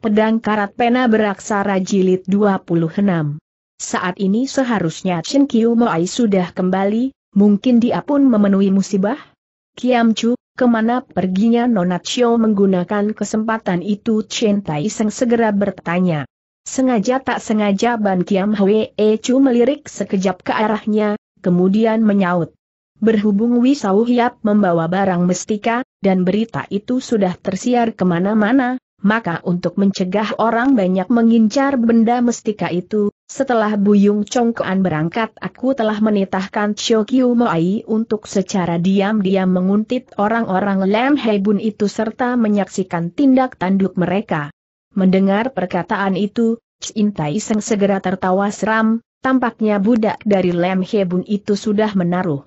Pedang Karat Pena Beraksara Jilid 26. Saat ini seharusnya Chen Kiu Moai sudah kembali, mungkin dia pun memenuhi musibah? Kiam Chu, kemana perginya Nona Chio menggunakan kesempatan itu Chen Tai Seng segera bertanya. Sengaja tak sengaja Ban Kiam Hwee Chu melirik sekejap ke arahnya, kemudian menyaut. Berhubung Wisau Hiap membawa barang mestika, dan berita itu sudah tersiar kemana-mana, maka untuk mencegah orang banyak mengincar benda mestika itu, setelah Buyung Chongkoan berangkat aku telah menitahkan Chio Kiu Moai untuk secara diam-diam menguntit orang-orang Lam Hebun itu serta menyaksikan tindak tanduk mereka. Mendengar perkataan itu, Chin Tai Seng segera tertawa seram, tampaknya budak dari Lam Hebun itu sudah menaruh.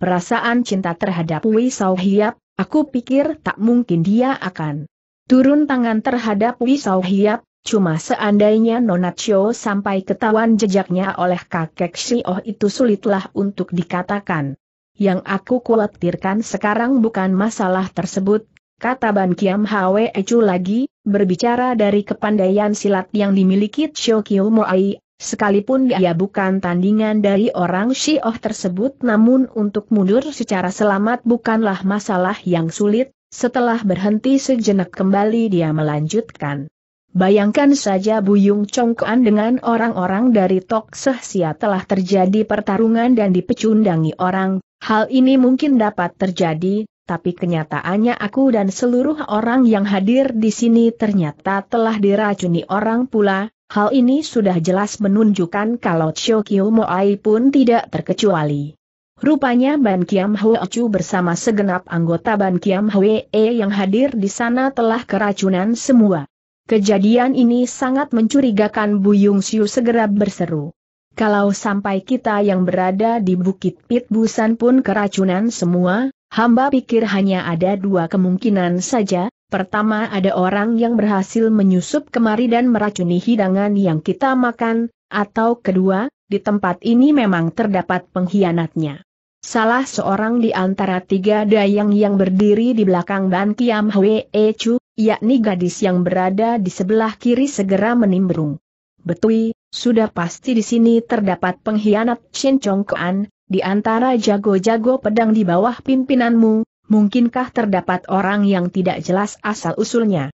Perasaan cinta terhadap Wei Sao Hiap, aku pikir tak mungkin dia akan Turun tangan terhadap Wisau Hiap, cuma seandainya Nona Chio sampai ketahuan jejaknya oleh kakek Shioh itu sulitlah untuk dikatakan. Yang aku khawatirkan sekarang bukan masalah tersebut, kata Ban Kiam Hwe Ecu lagi, berbicara dari kepandaian silat yang dimiliki Chio Kiu Moai, Sekalipun dia bukan tandingan dari orang Shioh tersebut namun untuk mundur secara selamat bukanlah masalah yang sulit, setelah berhenti sejenak kembali dia melanjutkan. Bayangkan saja Buyung Congkoan dengan orang-orang dari Tok Sehsia telah terjadi pertarungan dan dipecundangi orang, hal ini mungkin dapat terjadi, tapi kenyataannya aku dan seluruh orang yang hadir di sini ternyata telah diracuni orang pula, hal ini sudah jelas menunjukkan kalau Chokyo Moai pun tidak terkecuali. Rupanya Ban Kiam Hwe Chu bersama segenap anggota Ban Kiam Hwe e yang hadir di sana telah keracunan semua. Kejadian ini sangat mencurigakan Bu Yung Siu segera berseru. Kalau sampai kita yang berada di Bukit Pit Busan pun keracunan semua, hamba pikir hanya ada dua kemungkinan saja, pertama ada orang yang berhasil menyusup kemari dan meracuni hidangan yang kita makan, atau kedua, di tempat ini memang terdapat pengkhianatnya. Salah seorang di antara tiga dayang yang berdiri di belakang Ban Kiam Hwe e Chu, yakni gadis yang berada di sebelah kiri segera menimbrung. Betui, sudah pasti di sini terdapat pengkhianat Shin Chong Kuan, di antara jago-jago pedang di bawah pimpinanmu, mungkinkah terdapat orang yang tidak jelas asal-usulnya?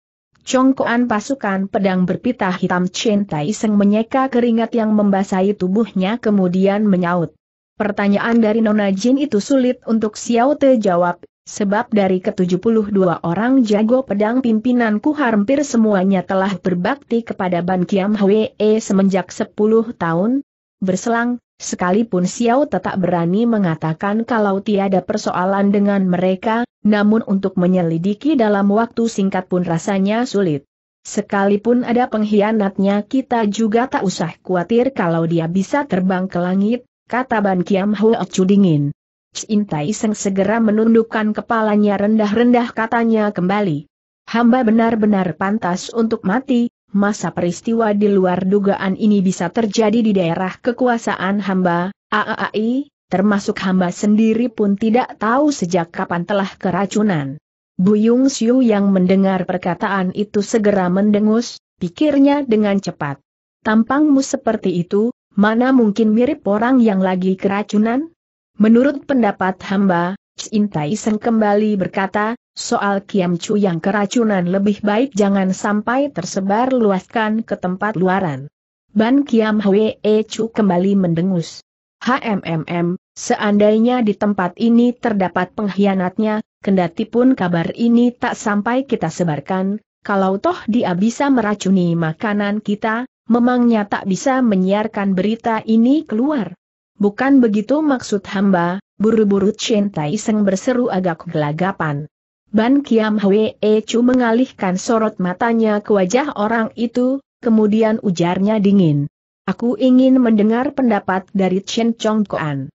Congkoan pasukan pedang berpita hitam Chen Tai Seng menyeka keringat yang membasahi tubuhnya kemudian menyaut. Pertanyaan dari Nona Jin itu sulit untuk Xiao Te jawab, sebab dari ke-72 orang jago pedang pimpinanku hampir semuanya telah berbakti kepada Ban Kiam Hwee semenjak 10 tahun. Berselang, sekalipun Xiao Te tak berani mengatakan kalau tiada persoalan dengan mereka, namun untuk menyelidiki dalam waktu singkat pun rasanya sulit. Sekalipun ada pengkhianatnya kita juga tak usah khawatir kalau dia bisa terbang ke langit, kata Ban Kiam Hoa Chu dingin. Cintai Tai Seng segera menundukkan kepalanya rendah-rendah katanya kembali. Hamba benar-benar pantas untuk mati, masa peristiwa di luar dugaan ini bisa terjadi di daerah kekuasaan hamba, AAAI, termasuk hamba sendiri pun tidak tahu sejak kapan telah keracunan. Buyung Siu yang mendengar perkataan itu segera mendengus, pikirnya dengan cepat. Tampangmu seperti itu, mana mungkin mirip orang yang lagi keracunan? Menurut pendapat hamba, Chin Tai Seng kembali berkata, soal Kiam Chu yang keracunan lebih baik jangan sampai tersebar luaskan ke tempat luaran. Ban Kiam Hwe e Chu kembali mendengus. HMMM, seandainya di tempat ini terdapat pengkhianatnya, kendatipun kabar ini tak sampai kita sebarkan, kalau toh dia bisa meracuni makanan kita, memangnya tak bisa menyiarkan berita ini keluar. Bukan begitu maksud hamba, buru-buru Chen Tai Seng berseru agak gelagapan. Ban Kiam Hwee Chu mengalihkan sorot matanya ke wajah orang itu, kemudian ujarnya dingin. Aku ingin mendengar pendapat dari Chen Chong Koan.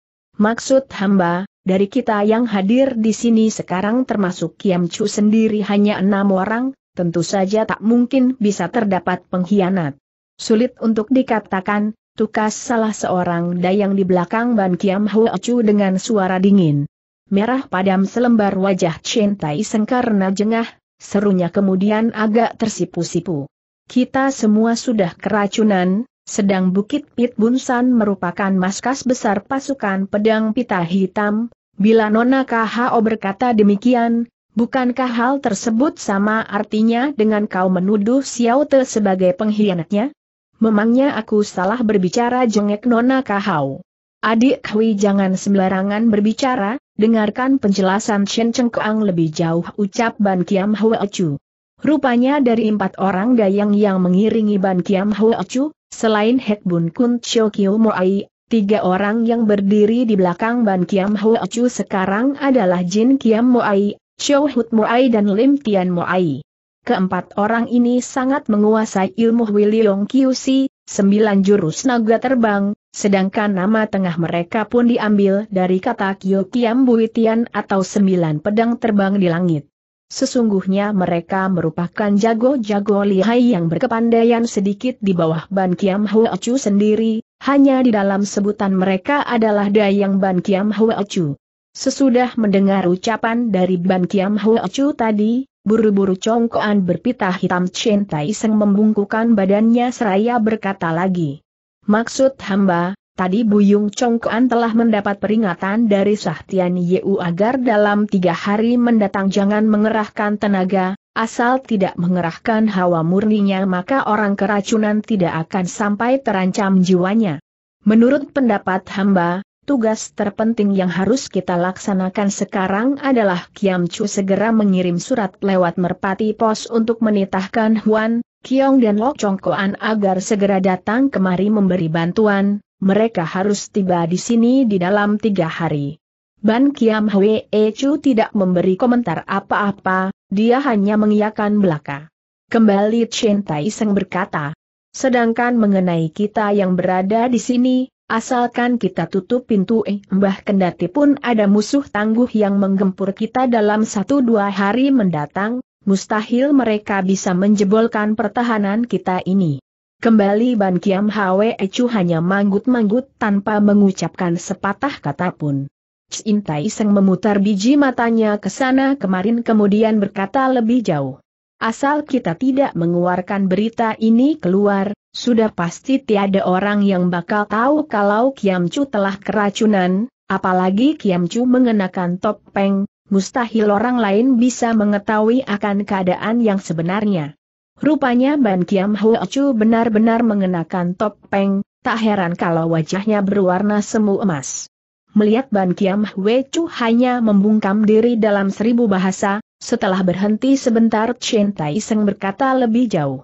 Maksud hamba, dari kita yang hadir di sini sekarang termasuk Kiam Chu sendiri hanya enam orang, tentu saja tak mungkin bisa terdapat pengkhianat. Sulit untuk dikatakan, tukas salah seorang dayang di belakang Ban Kiam Hua Chu dengan suara dingin. Merah padam selembar wajah Chen Tai Seng karena jengah, serunya kemudian agak tersipu-sipu. Kita semua sudah keracunan, sedang Bukit Pit Bunsan merupakan maskas besar pasukan pedang pita hitam, bila Nona KHO berkata demikian, bukankah hal tersebut sama artinya dengan kau menuduh Xiao Te sebagai pengkhianatnya? memangnya aku salah berbicara jengek Nona Kahau. Adik Hui jangan sembarangan berbicara, dengarkan penjelasan Shen Cheng lebih jauh ucap Ban Kiam Hua Chu. Rupanya dari empat orang dayang yang mengiringi Ban Kiam Hua Chu, selain Hek Bun Kun Chio Kiu Moai, tiga orang yang berdiri di belakang Ban Kiam Hua Chu sekarang adalah Jin Kiam Moai, Xiao Hut Moai dan Lim Tian Moai keempat orang ini sangat menguasai ilmu Wiliong Kiusi, sembilan jurus naga terbang, sedangkan nama tengah mereka pun diambil dari kata Kyo Kiam Buitian atau sembilan pedang terbang di langit. Sesungguhnya mereka merupakan jago-jago lihai yang berkepandaian sedikit di bawah Ban Kiam Chu sendiri, hanya di dalam sebutan mereka adalah Dayang Ban Kiam Chu. Sesudah mendengar ucapan dari Ban Kiam Chu tadi, Buru-buru congkoan berpita hitam Chen Tai Seng membungkukan badannya seraya berkata lagi. Maksud hamba, tadi Buyung Congkoan telah mendapat peringatan dari Sahtian Yeu agar dalam tiga hari mendatang jangan mengerahkan tenaga, asal tidak mengerahkan hawa murninya maka orang keracunan tidak akan sampai terancam jiwanya. Menurut pendapat hamba, Tugas terpenting yang harus kita laksanakan sekarang adalah Kiam Chu segera mengirim surat lewat merpati pos untuk menitahkan Huan, Kiong dan Lok Chong agar segera datang kemari memberi bantuan, mereka harus tiba di sini di dalam tiga hari. Ban Kiam Hwee Chu tidak memberi komentar apa-apa, dia hanya mengiyakan belaka. Kembali Chen Tai Seng berkata, sedangkan mengenai kita yang berada di sini, Asalkan kita tutup pintu eh mbah kendati pun ada musuh tangguh yang menggempur kita dalam satu dua hari mendatang, mustahil mereka bisa menjebolkan pertahanan kita ini. Kembali Ban Kiam Hwe Ecu hanya manggut-manggut tanpa mengucapkan sepatah kata pun. Cintai Seng memutar biji matanya ke sana kemarin kemudian berkata lebih jauh. Asal kita tidak mengeluarkan berita ini keluar, sudah pasti tiada orang yang bakal tahu kalau Kiam Chu telah keracunan, apalagi Kiam Chu mengenakan topeng, mustahil orang lain bisa mengetahui akan keadaan yang sebenarnya. Rupanya Ban Kiam Chu benar-benar mengenakan topeng, tak heran kalau wajahnya berwarna semu emas. Melihat Ban Kiam Hwe Chu hanya membungkam diri dalam seribu bahasa, setelah berhenti sebentar Chen Tai Seng berkata lebih jauh.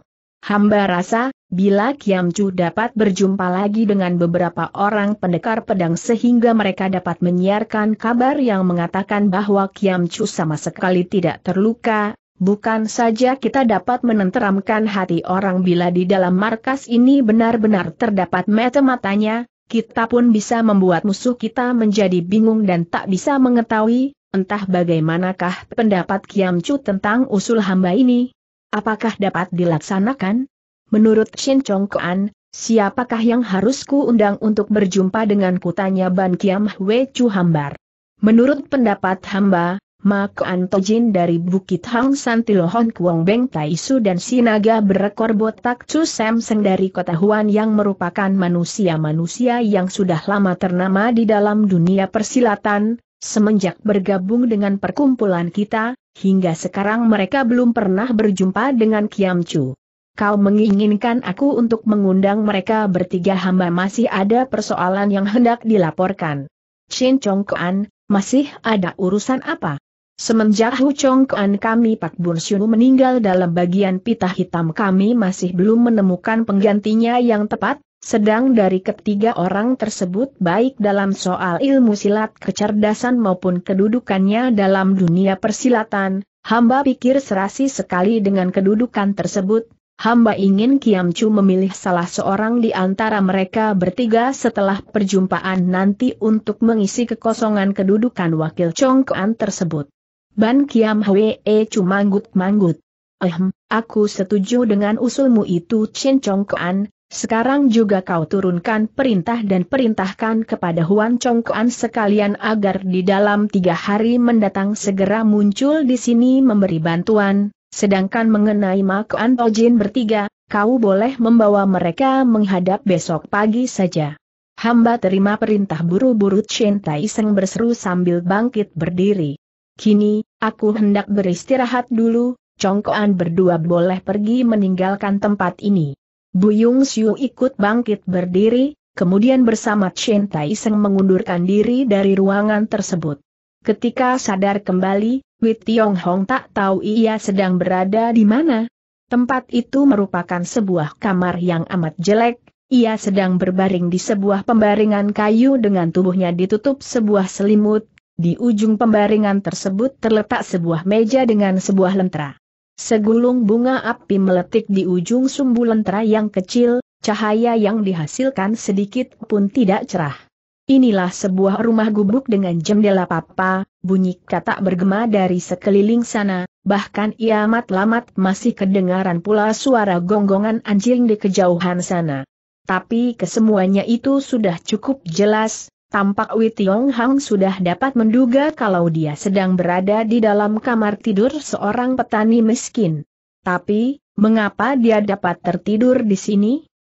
Hamba rasa, bila Kiam Chu dapat berjumpa lagi dengan beberapa orang pendekar pedang sehingga mereka dapat menyiarkan kabar yang mengatakan bahwa Kiam Chu sama sekali tidak terluka, bukan saja kita dapat menenteramkan hati orang bila di dalam markas ini benar-benar terdapat mata-matanya, kita pun bisa membuat musuh kita menjadi bingung dan tak bisa mengetahui, Entah bagaimanakah pendapat Kiam Chu tentang usul hamba ini? Apakah dapat dilaksanakan? Menurut Shin Chong Kuan, siapakah yang harusku undang untuk berjumpa dengan kutanya Ban Kiam Hwe Chu Hambar? Menurut pendapat hamba, Mak Antojin dari Bukit Hang Santilohon Kuang Beng Taisu dan Sinaga berekor botak Chu Seng dari kota Huan yang merupakan manusia-manusia yang sudah lama ternama di dalam dunia persilatan, Semenjak bergabung dengan perkumpulan kita, hingga sekarang mereka belum pernah berjumpa dengan Kiam Chu. Kau menginginkan aku untuk mengundang mereka bertiga hamba masih ada persoalan yang hendak dilaporkan. Chin Chong Kuan, masih ada urusan apa? Semenjak Hu Chong Kuan kami Pak Bun Xiu meninggal dalam bagian pita hitam kami masih belum menemukan penggantinya yang tepat, sedang dari ketiga orang tersebut baik dalam soal ilmu silat kecerdasan maupun kedudukannya dalam dunia persilatan, hamba pikir serasi sekali dengan kedudukan tersebut, hamba ingin Kiam Chu memilih salah seorang di antara mereka bertiga setelah perjumpaan nanti untuk mengisi kekosongan kedudukan wakil Kuan tersebut. Ban Kiam Hwee Chu manggut-manggut. Ehm, aku setuju dengan usulmu itu Chen Kuan, sekarang juga kau turunkan perintah dan perintahkan kepada Huan Chongkuan sekalian agar di dalam tiga hari mendatang segera muncul di sini memberi bantuan, sedangkan mengenai Makuan Tojin bertiga, kau boleh membawa mereka menghadap besok pagi saja. Hamba terima perintah buru-buru Chen Tai Seng berseru sambil bangkit berdiri. Kini, aku hendak beristirahat dulu, Kuan berdua boleh pergi meninggalkan tempat ini. Buyung Siu ikut bangkit berdiri, kemudian bersama Chen Tai Seng mengundurkan diri dari ruangan tersebut. Ketika sadar kembali, Wei Tiong Hong tak tahu ia sedang berada di mana. Tempat itu merupakan sebuah kamar yang amat jelek, ia sedang berbaring di sebuah pembaringan kayu dengan tubuhnya ditutup sebuah selimut, di ujung pembaringan tersebut terletak sebuah meja dengan sebuah lentera. Segulung bunga api meletik di ujung sumbu lentera yang kecil, cahaya yang dihasilkan sedikit pun tidak cerah. Inilah sebuah rumah gubuk dengan jendela papa, bunyi kata bergema dari sekeliling sana, bahkan ia amat lamat masih kedengaran pula suara gonggongan anjing di kejauhan sana. Tapi kesemuanya itu sudah cukup jelas, Tampak Witiong Hang sudah dapat menduga kalau dia sedang berada di dalam kamar tidur seorang petani miskin. Tapi, mengapa dia dapat tertidur di sini?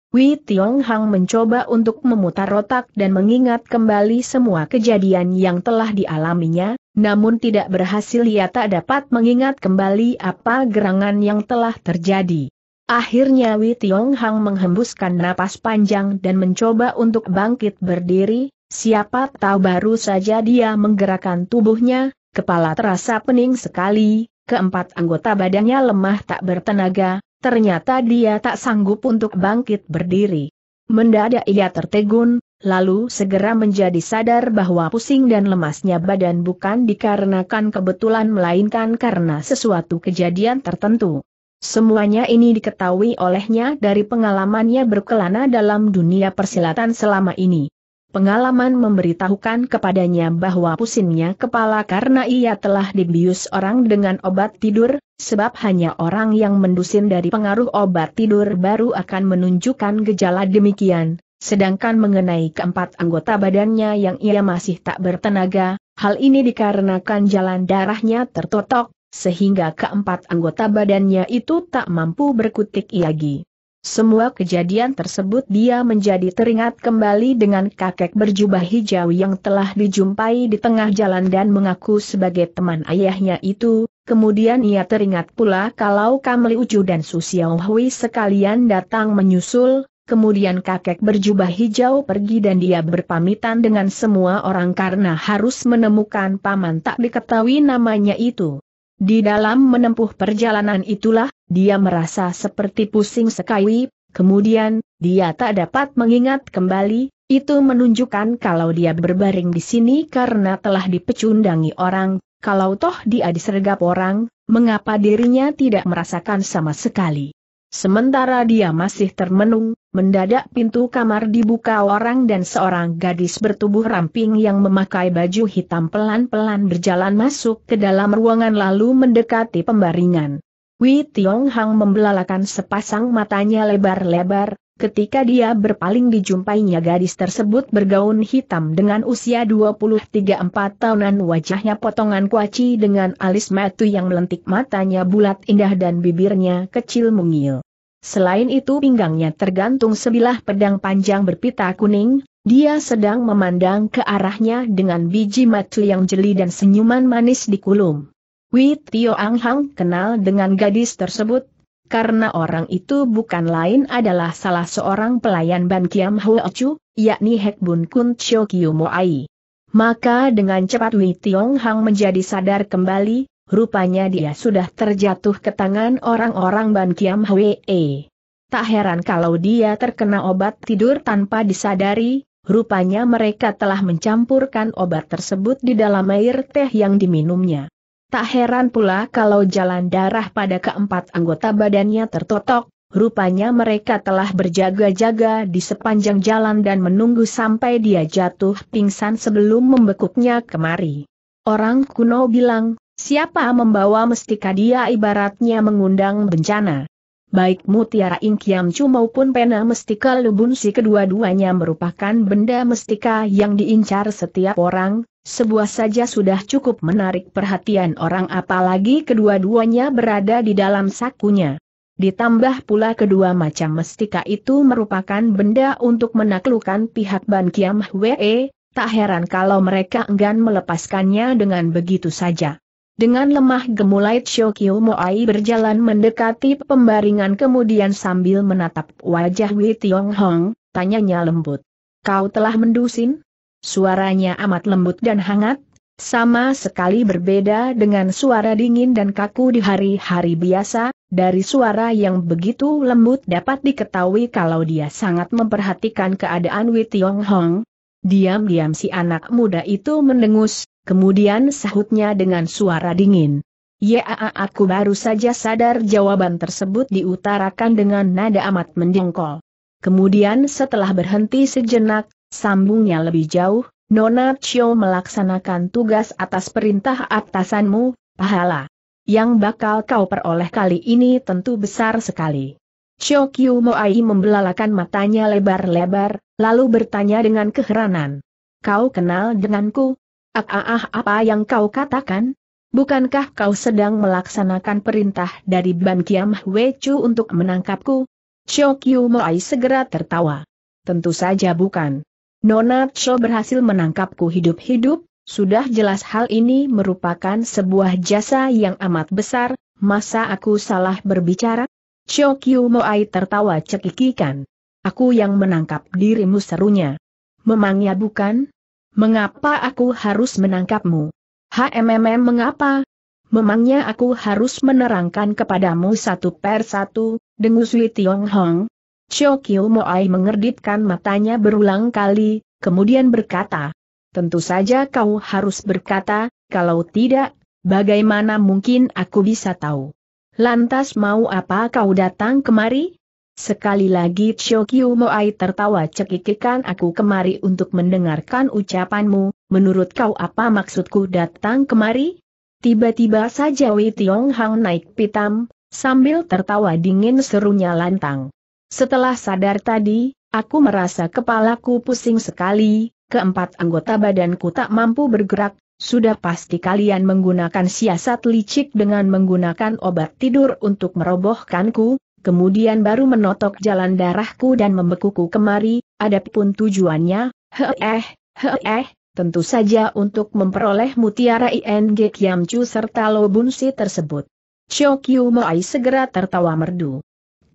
Wei Hang mencoba untuk memutar otak dan mengingat kembali semua kejadian yang telah dialaminya, namun tidak berhasil ia tak dapat mengingat kembali apa gerangan yang telah terjadi. Akhirnya Wei Hang menghembuskan napas panjang dan mencoba untuk bangkit berdiri, Siapa tahu baru saja dia menggerakkan tubuhnya, kepala terasa pening sekali, keempat anggota badannya lemah tak bertenaga, ternyata dia tak sanggup untuk bangkit berdiri. Mendadak ia tertegun, lalu segera menjadi sadar bahwa pusing dan lemasnya badan bukan dikarenakan kebetulan melainkan karena sesuatu kejadian tertentu. Semuanya ini diketahui olehnya dari pengalamannya berkelana dalam dunia persilatan selama ini. Pengalaman memberitahukan kepadanya bahwa pusingnya kepala karena ia telah dibius orang dengan obat tidur, sebab hanya orang yang mendusin dari pengaruh obat tidur baru akan menunjukkan gejala demikian. Sedangkan mengenai keempat anggota badannya yang ia masih tak bertenaga, hal ini dikarenakan jalan darahnya tertotok, sehingga keempat anggota badannya itu tak mampu berkutik lagi. Semua kejadian tersebut dia menjadi teringat kembali dengan kakek berjubah hijau yang telah dijumpai di tengah jalan dan mengaku sebagai teman ayahnya itu, kemudian ia teringat pula kalau Kamli Ucu dan Susiao Hui sekalian datang menyusul, kemudian kakek berjubah hijau pergi dan dia berpamitan dengan semua orang karena harus menemukan paman tak diketahui namanya itu. Di dalam menempuh perjalanan itulah, dia merasa seperti pusing sekali, kemudian, dia tak dapat mengingat kembali, itu menunjukkan kalau dia berbaring di sini karena telah dipecundangi orang, kalau toh dia disergap orang, mengapa dirinya tidak merasakan sama sekali. Sementara dia masih termenung, mendadak pintu kamar dibuka orang dan seorang gadis bertubuh ramping yang memakai baju hitam pelan-pelan berjalan masuk ke dalam ruangan lalu mendekati pembaringan. Wei Tiong Hang membelalakan sepasang matanya lebar-lebar, ketika dia berpaling dijumpainya gadis tersebut bergaun hitam dengan usia 23-4 tahunan wajahnya potongan kuaci dengan alis metu yang melentik matanya bulat indah dan bibirnya kecil mungil. Selain itu pinggangnya tergantung sebilah pedang panjang berpita kuning, dia sedang memandang ke arahnya dengan biji mata yang jeli dan senyuman manis di kulum. Wei Tio Ang Hang kenal dengan gadis tersebut, karena orang itu bukan lain adalah salah seorang pelayan Ban Kiam Hua Chu, yakni Hek Bun Kun Chio Kiu Moai. Maka dengan cepat Wei Tiong Hang menjadi sadar kembali, rupanya dia sudah terjatuh ke tangan orang-orang Ban Kiam Tak heran kalau dia terkena obat tidur tanpa disadari, rupanya mereka telah mencampurkan obat tersebut di dalam air teh yang diminumnya. Tak heran pula kalau jalan darah pada keempat anggota badannya tertotok, rupanya mereka telah berjaga-jaga di sepanjang jalan dan menunggu sampai dia jatuh pingsan sebelum membekuknya kemari. Orang kuno bilang, siapa membawa mestika dia ibaratnya mengundang bencana. Baik mutiara Inkiamcu maupun pena mestika Lubunsi kedua-duanya merupakan benda mestika yang diincar setiap orang, sebuah saja sudah cukup menarik perhatian orang apalagi kedua-duanya berada di dalam sakunya. Ditambah pula kedua macam mestika itu merupakan benda untuk menaklukkan pihak Ban Kiam Hwe, tak heran kalau mereka enggan melepaskannya dengan begitu saja. Dengan lemah gemulai Chokyo Moai berjalan mendekati pembaringan kemudian sambil menatap wajah Wei Tiong Hong, tanyanya lembut. Kau telah mendusin? Suaranya amat lembut dan hangat, sama sekali berbeda dengan suara dingin dan kaku di hari-hari biasa, dari suara yang begitu lembut dapat diketahui kalau dia sangat memperhatikan keadaan Wei Tiong Hong. Diam-diam si anak muda itu mendengus, Kemudian sahutnya dengan suara dingin. Ya aku baru saja sadar jawaban tersebut diutarakan dengan nada amat mendengkol. Kemudian setelah berhenti sejenak, sambungnya lebih jauh, Nona Chio melaksanakan tugas atas perintah atasanmu, pahala. Yang bakal kau peroleh kali ini tentu besar sekali. Chio Kyu Moai membelalakan matanya lebar-lebar, lalu bertanya dengan keheranan. Kau kenal denganku? Ah, ah, ah apa yang kau katakan? Bukankah kau sedang melaksanakan perintah dari Ban Kiam Hwe Chu untuk menangkapku? Chou Kiu Moai segera tertawa. Tentu saja bukan. Nona Cho berhasil menangkapku hidup-hidup, sudah jelas hal ini merupakan sebuah jasa yang amat besar, masa aku salah berbicara? Chou Kiu Moai tertawa cekikikan. Aku yang menangkap dirimu serunya. Memangnya bukan? Mengapa aku harus menangkapmu? HMMM mengapa? Memangnya aku harus menerangkan kepadamu satu per satu, dengus Wei Tiong Hong? Chiu Kiu Moai mengerditkan matanya berulang kali, kemudian berkata, Tentu saja kau harus berkata, kalau tidak, bagaimana mungkin aku bisa tahu? Lantas mau apa kau datang kemari? Sekali lagi Chokyu Moai tertawa cekikikan aku kemari untuk mendengarkan ucapanmu, menurut kau apa maksudku datang kemari? Tiba-tiba saja Wei Tiong Hang naik pitam, sambil tertawa dingin serunya lantang. Setelah sadar tadi, aku merasa kepalaku pusing sekali, keempat anggota badanku tak mampu bergerak, sudah pasti kalian menggunakan siasat licik dengan menggunakan obat tidur untuk merobohkanku, kemudian baru menotok jalan darahku dan membekuku kemari, adapun tujuannya, heeh, heeh, tentu saja untuk memperoleh mutiara ING Kiamcu serta Lobunsi tersebut. Shokyu Moai segera tertawa merdu.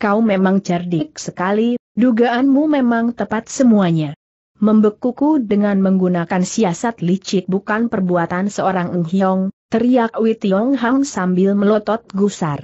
Kau memang cerdik sekali, dugaanmu memang tepat semuanya. Membekuku dengan menggunakan siasat licik bukan perbuatan seorang Ng Hiong, teriak Tiong Hang sambil melotot gusar.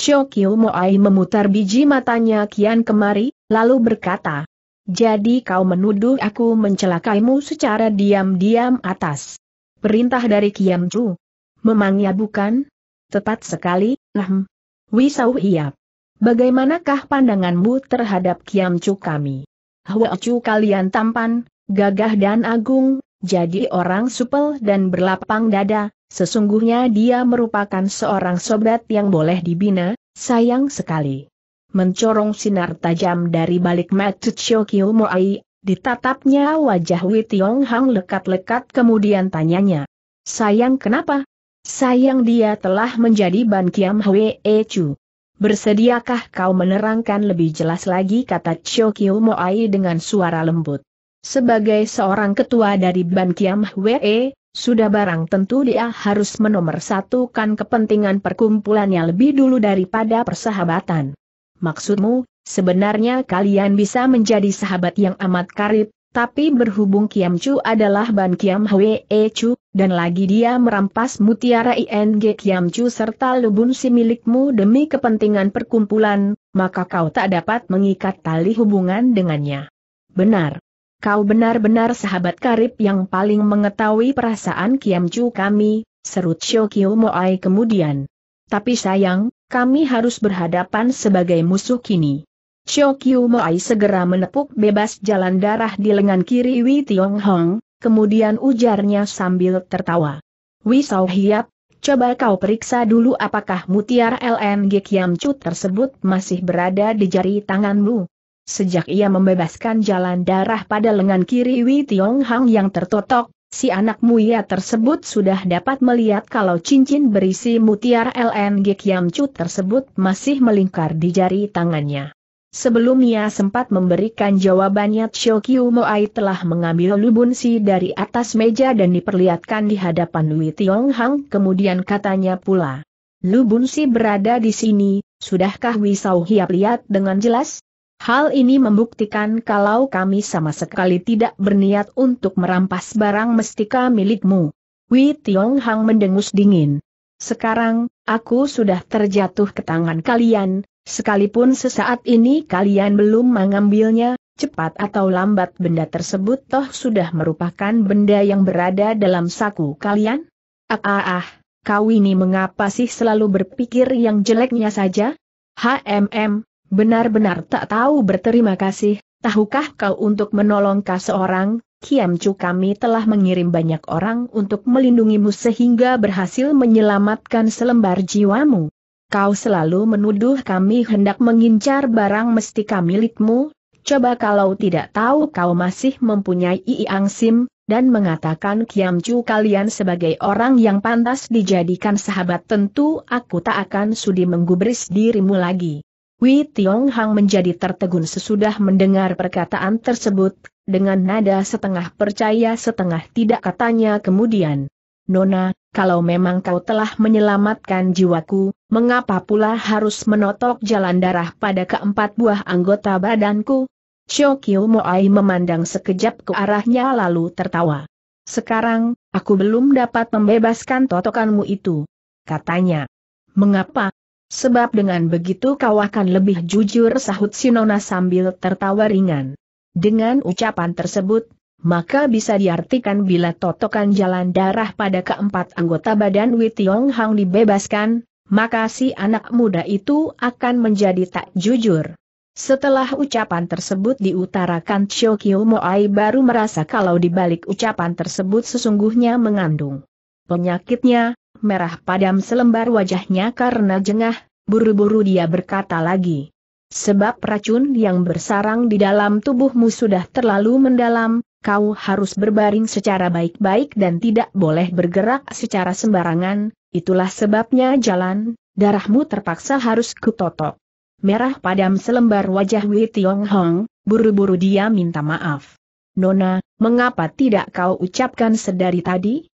Chokyo Moai memutar biji matanya kian kemari, lalu berkata, Jadi kau menuduh aku mencelakaimu secara diam-diam atas perintah dari Kiam Chu. Memangnya bukan? Tepat sekali, nahm. Wisau Hiap. Bagaimanakah pandanganmu terhadap Kiam Chu kami? Hwa Chu kalian tampan, gagah dan agung, jadi orang supel dan berlapang dada, Sesungguhnya dia merupakan seorang sobat yang boleh dibina, sayang sekali. Mencorong sinar tajam dari balik Matsuchio Moai, ditatapnya wajah Wei Tiong Hang lekat-lekat kemudian tanyanya. Sayang kenapa? Sayang dia telah menjadi Ban Kiam Hwe Chu. Bersediakah kau menerangkan lebih jelas lagi kata Chokyo Moai dengan suara lembut? Sebagai seorang ketua dari Ban Kiam Hwe, sudah barang tentu dia harus menomorsatukan kepentingan perkumpulannya lebih dulu daripada persahabatan. Maksudmu, sebenarnya kalian bisa menjadi sahabat yang amat karib, tapi berhubung Kiam Chu adalah Ban Kiam Hwee Chu, dan lagi dia merampas mutiara ING Kiam Chu serta lubun si milikmu demi kepentingan perkumpulan, maka kau tak dapat mengikat tali hubungan dengannya. Benar. Kau benar-benar sahabat karib yang paling mengetahui perasaan Chu kami, serut Shokyo Moai kemudian. Tapi sayang, kami harus berhadapan sebagai musuh kini. Shokyu Moai segera menepuk bebas jalan darah di lengan kiri Wei Tiong Hong, kemudian ujarnya sambil tertawa. Wei Sao Hiap, coba kau periksa dulu apakah mutiara LNG Chu tersebut masih berada di jari tanganmu. Sejak ia membebaskan jalan darah pada lengan kiri Wei Tiong Hang yang tertotok, si anak Muia tersebut sudah dapat melihat kalau cincin berisi mutiara LNG Kiam Chu tersebut masih melingkar di jari tangannya. Sebelum ia sempat memberikan jawabannya Xiao Kiu Moai telah mengambil lubunsi dari atas meja dan diperlihatkan di hadapan Wei Tiong Hang kemudian katanya pula. Lubunsi berada di sini, sudahkah Wisau Hiap lihat dengan jelas? Hal ini membuktikan kalau kami sama sekali tidak berniat untuk merampas barang mestika milikmu. Wei Tiong Hang mendengus dingin. Sekarang, aku sudah terjatuh ke tangan kalian, sekalipun sesaat ini kalian belum mengambilnya, cepat atau lambat benda tersebut toh sudah merupakan benda yang berada dalam saku kalian? Ah ah ah, kau ini mengapa sih selalu berpikir yang jeleknya saja? HMM, Benar-benar tak tahu berterima kasih, tahukah kau untuk menolongkah seorang, Chu kami telah mengirim banyak orang untuk melindungimu sehingga berhasil menyelamatkan selembar jiwamu. Kau selalu menuduh kami hendak mengincar barang mestika milikmu, coba kalau tidak tahu kau masih mempunyai Iang Sim, dan mengatakan Chu kalian sebagai orang yang pantas dijadikan sahabat tentu aku tak akan sudi menggubris dirimu lagi. Wei Tiong Hang menjadi tertegun sesudah mendengar perkataan tersebut, dengan nada setengah percaya setengah tidak katanya kemudian. Nona, kalau memang kau telah menyelamatkan jiwaku, mengapa pula harus menotok jalan darah pada keempat buah anggota badanku? Shokyo Moai memandang sekejap ke arahnya lalu tertawa. Sekarang, aku belum dapat membebaskan totokanmu itu. Katanya. Mengapa? Sebab dengan begitu kau akan lebih jujur sahut Sinona sambil tertawa ringan. Dengan ucapan tersebut, maka bisa diartikan bila totokan jalan darah pada keempat anggota badan Witiong Hang dibebaskan, maka si anak muda itu akan menjadi tak jujur. Setelah ucapan tersebut diutarakan Chio Moai baru merasa kalau dibalik ucapan tersebut sesungguhnya mengandung penyakitnya, merah padam selembar wajahnya karena jengah, buru-buru dia berkata lagi. Sebab racun yang bersarang di dalam tubuhmu sudah terlalu mendalam, kau harus berbaring secara baik-baik dan tidak boleh bergerak secara sembarangan, itulah sebabnya jalan, darahmu terpaksa harus kutotok. Merah padam selembar wajah Wei Tiong Hong, buru-buru dia minta maaf. Nona, mengapa tidak kau ucapkan sedari tadi?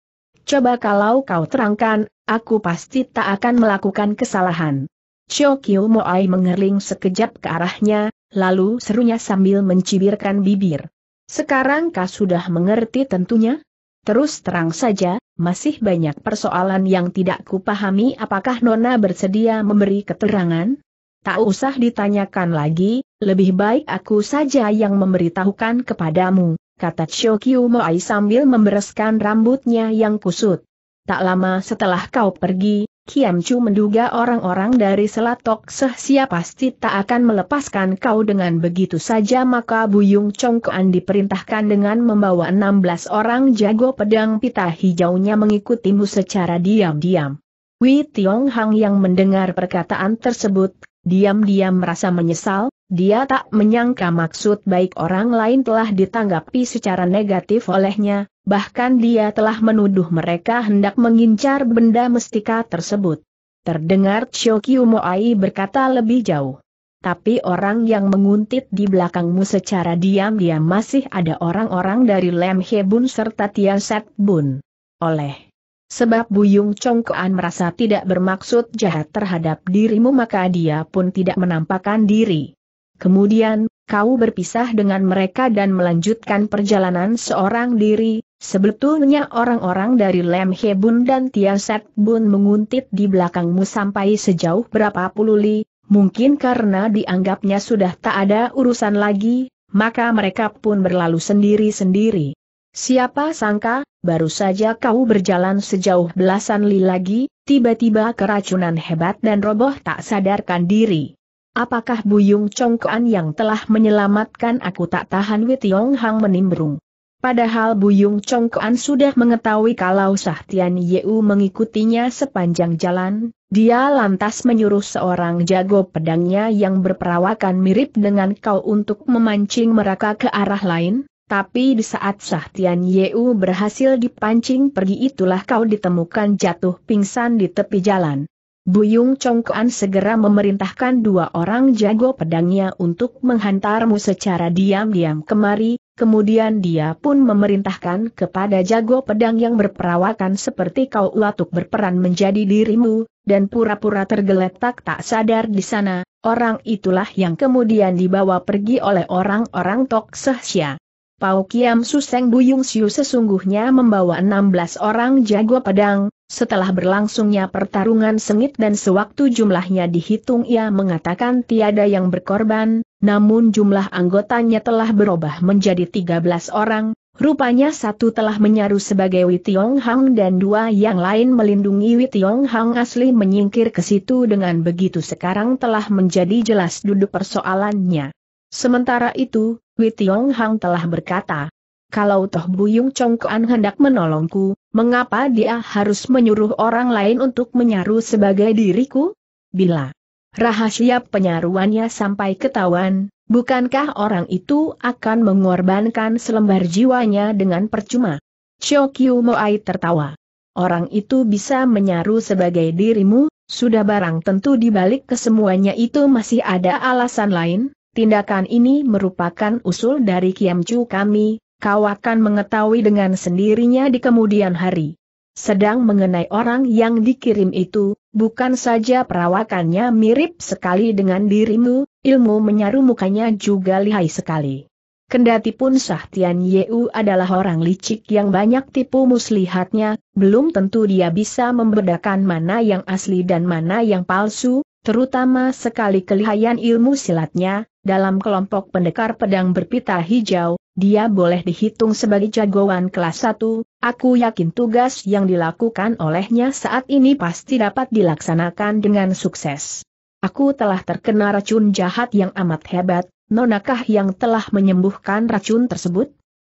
Coba kalau kau terangkan, aku pasti tak akan melakukan kesalahan. Cho Kiu Moai mengering sekejap ke arahnya, lalu serunya sambil mencibirkan bibir. Sekarang kau sudah mengerti tentunya? Terus terang saja, masih banyak persoalan yang tidak kupahami apakah Nona bersedia memberi keterangan? Tak usah ditanyakan lagi, lebih baik aku saja yang memberitahukan kepadamu kata Chokyu Moai sambil membereskan rambutnya yang kusut. Tak lama setelah kau pergi, Kiam Chu menduga orang-orang dari Selatok Sehsia pasti tak akan melepaskan kau dengan begitu saja maka Buyung Kuan diperintahkan dengan membawa 16 orang jago pedang pita hijaunya mengikutimu secara diam-diam. Wei Tiong Hang yang mendengar perkataan tersebut, Diam-diam merasa menyesal, dia tak menyangka maksud baik orang lain telah ditanggapi secara negatif olehnya, bahkan dia telah menuduh mereka hendak mengincar benda mestika tersebut. Terdengar Chokyu Moai berkata lebih jauh. Tapi orang yang menguntit di belakangmu secara diam-diam masih ada orang-orang dari Lem Hebun serta Tiaset Bun. Oleh Sebab Buyung Congkoan merasa tidak bermaksud jahat terhadap dirimu maka dia pun tidak menampakkan diri. Kemudian, kau berpisah dengan mereka dan melanjutkan perjalanan seorang diri, sebetulnya orang-orang dari Lem Hebun dan Tiaset Bun menguntit di belakangmu sampai sejauh berapa puluh li, mungkin karena dianggapnya sudah tak ada urusan lagi, maka mereka pun berlalu sendiri-sendiri. Siapa sangka, baru saja kau berjalan sejauh belasan li lagi, tiba-tiba keracunan hebat dan roboh tak sadarkan diri. Apakah Buyung Congkoan yang telah menyelamatkan aku tak tahan Witiong Hang menimbrung. Padahal Buyung Congkoan sudah mengetahui kalau Sahtian Yeu mengikutinya sepanjang jalan, dia lantas menyuruh seorang jago pedangnya yang berperawakan mirip dengan kau untuk memancing mereka ke arah lain, tapi di saat Sahtian Yeu berhasil dipancing pergi itulah kau ditemukan jatuh pingsan di tepi jalan. Buyung Chongkuan segera memerintahkan dua orang jago pedangnya untuk menghantarmu secara diam-diam kemari, kemudian dia pun memerintahkan kepada jago pedang yang berperawakan seperti kau untuk berperan menjadi dirimu, dan pura-pura tergeletak tak sadar di sana, orang itulah yang kemudian dibawa pergi oleh orang-orang Tok Sehsia. Pau Kiam Suseng Buyung Siu sesungguhnya membawa 16 orang jago pedang, setelah berlangsungnya pertarungan sengit dan sewaktu jumlahnya dihitung ia mengatakan tiada yang berkorban, namun jumlah anggotanya telah berubah menjadi 13 orang, rupanya satu telah menyaru sebagai Witiong Hang dan dua yang lain melindungi Witiong Hang asli menyingkir ke situ dengan begitu sekarang telah menjadi jelas duduk persoalannya. Sementara itu, Wei Tiong Hang telah berkata, kalau Toh Buyung Chongkoan hendak menolongku, mengapa dia harus menyuruh orang lain untuk menyaru sebagai diriku? Bila rahasia penyaruannya sampai ketahuan, bukankah orang itu akan mengorbankan selembar jiwanya dengan percuma? Shokyu Moai tertawa. Orang itu bisa menyaru sebagai dirimu, sudah barang tentu dibalik kesemuanya itu masih ada alasan lain, Tindakan ini merupakan usul dari Chu kami, kau akan mengetahui dengan sendirinya di kemudian hari. Sedang mengenai orang yang dikirim itu, bukan saja perawakannya mirip sekali dengan dirimu, ilmu menyaru mukanya juga lihai sekali. Kendati pun Sahtian Yeu adalah orang licik yang banyak tipu muslihatnya, belum tentu dia bisa membedakan mana yang asli dan mana yang palsu, terutama sekali kelihayan ilmu silatnya, dalam kelompok pendekar pedang berpita hijau, dia boleh dihitung sebagai jagoan kelas 1, aku yakin tugas yang dilakukan olehnya saat ini pasti dapat dilaksanakan dengan sukses. Aku telah terkena racun jahat yang amat hebat, nonakah yang telah menyembuhkan racun tersebut?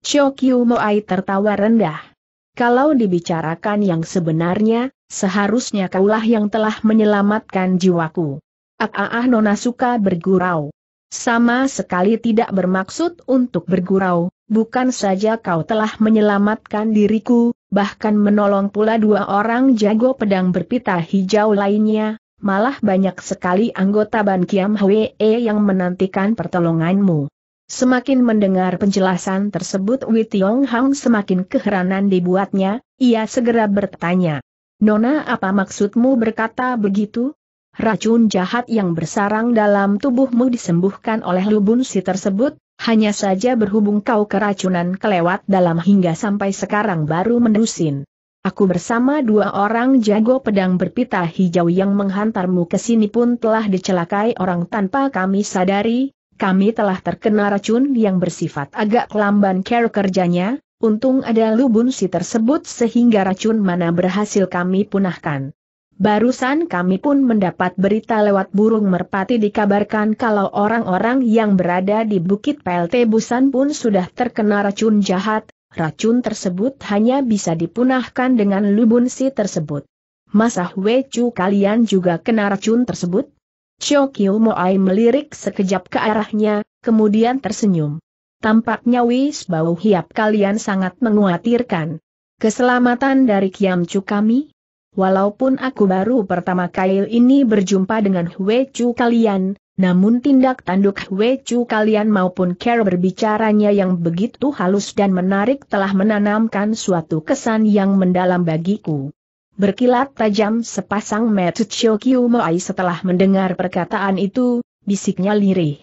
Shokyu Moai tertawa rendah. Kalau dibicarakan yang sebenarnya, seharusnya kaulah yang telah menyelamatkan jiwaku. Ah, ah, ah Nona suka bergurau. Sama sekali tidak bermaksud untuk bergurau, bukan saja kau telah menyelamatkan diriku, bahkan menolong pula dua orang jago pedang berpita hijau lainnya, malah banyak sekali anggota Ban Kiam Hwee yang menantikan pertolonganmu. Semakin mendengar penjelasan tersebut Wei Tiong Hang semakin keheranan dibuatnya, ia segera bertanya. Nona apa maksudmu berkata begitu? racun jahat yang bersarang dalam tubuhmu disembuhkan oleh lubun si tersebut, hanya saja berhubung kau keracunan kelewat dalam hingga sampai sekarang baru mendusin. Aku bersama dua orang jago pedang berpita hijau yang menghantarmu ke sini pun telah dicelakai orang tanpa kami sadari, kami telah terkena racun yang bersifat agak lamban care kerjanya, untung ada lubun si tersebut sehingga racun mana berhasil kami punahkan. Barusan kami pun mendapat berita lewat burung merpati dikabarkan kalau orang-orang yang berada di Bukit PLT Busan pun sudah terkena racun jahat, racun tersebut hanya bisa dipunahkan dengan lubun si tersebut. Masa ah Chu kalian juga kena racun tersebut? Chokyo Moai melirik sekejap ke arahnya, kemudian tersenyum. Tampaknya Wis Bau Hiap kalian sangat menguatirkan. Keselamatan dari Kiamcu kami? Walaupun aku baru pertama kali ini berjumpa dengan Hwe Chu kalian, namun tindak tanduk Hwe Chu kalian maupun care berbicaranya yang begitu halus dan menarik telah menanamkan suatu kesan yang mendalam bagiku. Berkilat tajam sepasang Metut Shokyu Moai setelah mendengar perkataan itu, bisiknya lirih.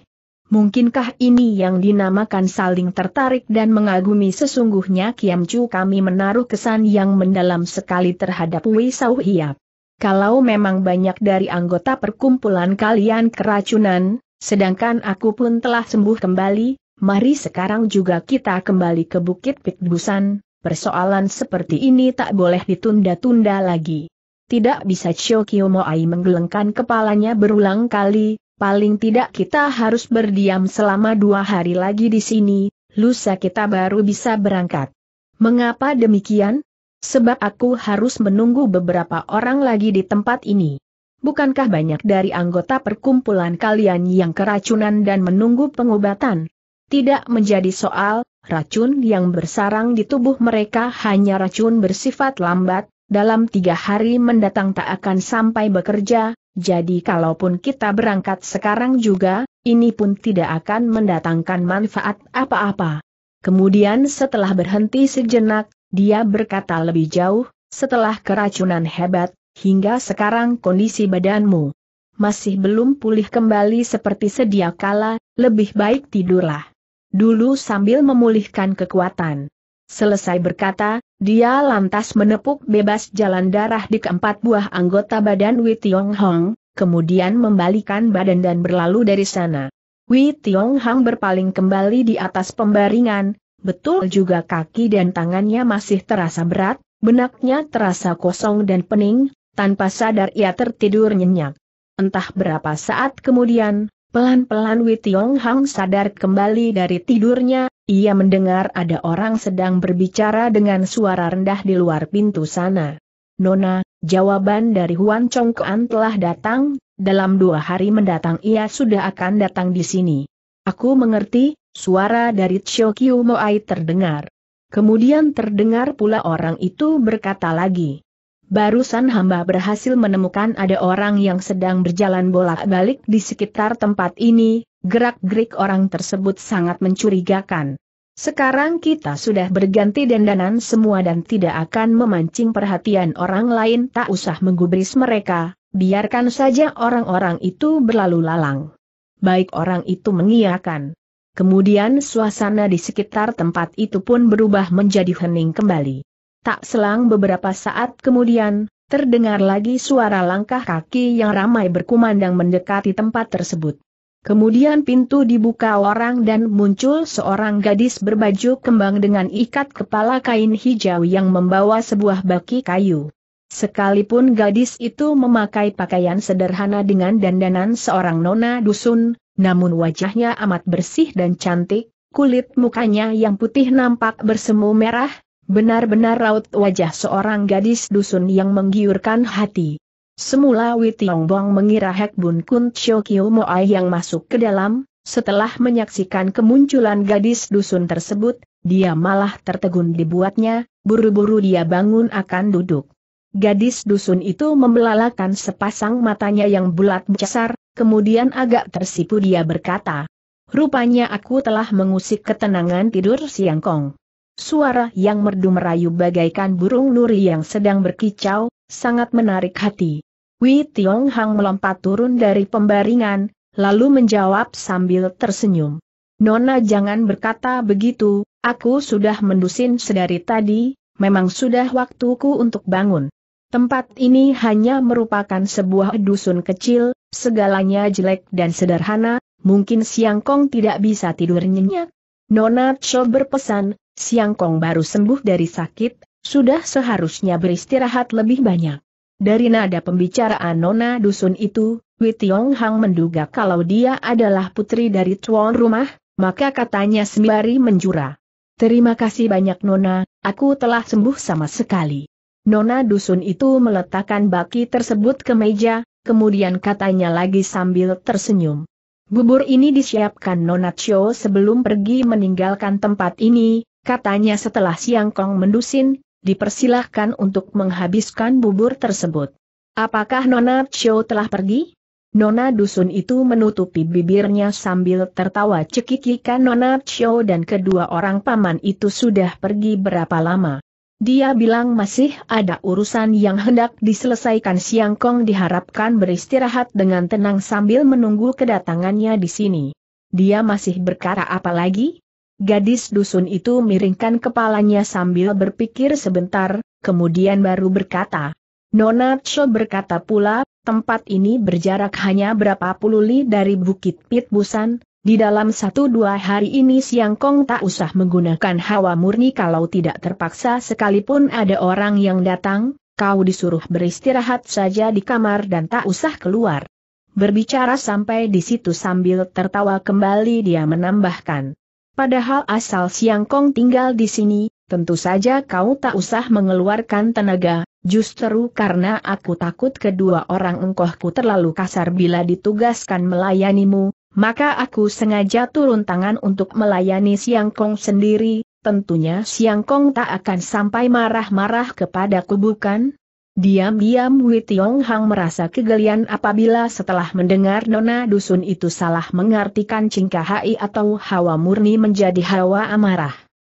Mungkinkah ini yang dinamakan saling tertarik dan mengagumi sesungguhnya Kiam Chu kami menaruh kesan yang mendalam sekali terhadap Sau Hiap. Kalau memang banyak dari anggota perkumpulan kalian keracunan, sedangkan aku pun telah sembuh kembali, mari sekarang juga kita kembali ke Bukit Pitbusan, persoalan seperti ini tak boleh ditunda-tunda lagi. Tidak bisa Shokyo Moai menggelengkan kepalanya berulang kali, paling tidak kita harus berdiam selama dua hari lagi di sini, lusa kita baru bisa berangkat. Mengapa demikian? Sebab aku harus menunggu beberapa orang lagi di tempat ini. Bukankah banyak dari anggota perkumpulan kalian yang keracunan dan menunggu pengobatan? Tidak menjadi soal, racun yang bersarang di tubuh mereka hanya racun bersifat lambat, dalam tiga hari mendatang tak akan sampai bekerja, jadi kalaupun kita berangkat sekarang juga, ini pun tidak akan mendatangkan manfaat apa-apa. Kemudian setelah berhenti sejenak, dia berkata lebih jauh, setelah keracunan hebat, hingga sekarang kondisi badanmu masih belum pulih kembali seperti sedia kala, lebih baik tidurlah. Dulu sambil memulihkan kekuatan. Selesai berkata, dia lantas menepuk bebas jalan darah di keempat buah anggota badan Wei Tiong Hong, kemudian membalikan badan dan berlalu dari sana. Wei Tiong Hong berpaling kembali di atas pembaringan, betul juga kaki dan tangannya masih terasa berat, benaknya terasa kosong dan pening, tanpa sadar ia tertidur nyenyak. Entah berapa saat kemudian, Pelan-pelan Wei Tiong Hang sadar kembali dari tidurnya, ia mendengar ada orang sedang berbicara dengan suara rendah di luar pintu sana. Nona, jawaban dari Huan Chong Kuan telah datang, dalam dua hari mendatang ia sudah akan datang di sini. Aku mengerti, suara dari Chiu Kiu Moai terdengar. Kemudian terdengar pula orang itu berkata lagi. Barusan hamba berhasil menemukan ada orang yang sedang berjalan bolak-balik di sekitar tempat ini, gerak-gerik orang tersebut sangat mencurigakan. Sekarang kita sudah berganti dandanan semua dan tidak akan memancing perhatian orang lain tak usah menggubris mereka, biarkan saja orang-orang itu berlalu lalang. Baik orang itu mengiyakan. Kemudian suasana di sekitar tempat itu pun berubah menjadi hening kembali. Tak selang beberapa saat kemudian, terdengar lagi suara langkah kaki yang ramai berkumandang mendekati tempat tersebut. Kemudian pintu dibuka orang dan muncul seorang gadis berbaju kembang dengan ikat kepala kain hijau yang membawa sebuah baki kayu. Sekalipun gadis itu memakai pakaian sederhana dengan dandanan seorang nona dusun, namun wajahnya amat bersih dan cantik, kulit mukanya yang putih nampak bersemu merah, Benar-benar raut wajah seorang gadis dusun yang menggiurkan hati. Semula Witiangbong mengira Hek Bun Kun Chio Kiu Moai yang masuk ke dalam, setelah menyaksikan kemunculan gadis dusun tersebut, dia malah tertegun dibuatnya, buru-buru dia bangun akan duduk. Gadis dusun itu membelalakan sepasang matanya yang bulat besar, kemudian agak tersipu dia berkata, Rupanya aku telah mengusik ketenangan tidur siang Kong. Suara yang merdu merayu bagaikan burung luri yang sedang berkicau, sangat menarik hati. Wei Tiong Hang melompat turun dari pembaringan, lalu menjawab sambil tersenyum. Nona jangan berkata begitu, aku sudah mendusin sedari tadi, memang sudah waktuku untuk bangun. Tempat ini hanya merupakan sebuah dusun kecil, segalanya jelek dan sederhana, mungkin Siang Kong tidak bisa tidur nyenyak. Nona Cho berpesan, Siang Kong baru sembuh dari sakit, sudah seharusnya beristirahat lebih banyak. Dari nada pembicaraan Nona Dusun itu, Wei Tiong Hang menduga kalau dia adalah putri dari tuan rumah, maka katanya sembari menjura. Terima kasih banyak Nona, aku telah sembuh sama sekali. Nona Dusun itu meletakkan baki tersebut ke meja, kemudian katanya lagi sambil tersenyum. Bubur ini disiapkan Nona Chiu sebelum pergi meninggalkan tempat ini, katanya setelah Siang Kong mendusin, dipersilahkan untuk menghabiskan bubur tersebut. Apakah Nona Chou telah pergi? Nona Dusun itu menutupi bibirnya sambil tertawa cekikikan Nona Chou dan kedua orang paman itu sudah pergi berapa lama. Dia bilang masih ada urusan yang hendak diselesaikan Siang Kong diharapkan beristirahat dengan tenang sambil menunggu kedatangannya di sini. Dia masih berkara apa lagi? Gadis dusun itu miringkan kepalanya sambil berpikir sebentar, kemudian baru berkata. Nona Cho berkata pula, tempat ini berjarak hanya berapa puluh li dari Bukit Pit Busan. di dalam satu dua hari ini Siang Kong tak usah menggunakan hawa murni kalau tidak terpaksa sekalipun ada orang yang datang, kau disuruh beristirahat saja di kamar dan tak usah keluar. Berbicara sampai di situ sambil tertawa kembali dia menambahkan. Padahal asal Siang Kong tinggal di sini, tentu saja kau tak usah mengeluarkan tenaga, justru karena aku takut kedua orang engkohku terlalu kasar bila ditugaskan melayanimu, maka aku sengaja turun tangan untuk melayani Siang Kong sendiri, tentunya Siang Kong tak akan sampai marah-marah kepadaku bukan? Diam-diam Wei Tiong Hang merasa kegelian apabila setelah mendengar Nona Dusun itu salah mengartikan cingkahai atau hawa murni menjadi hawa amarah.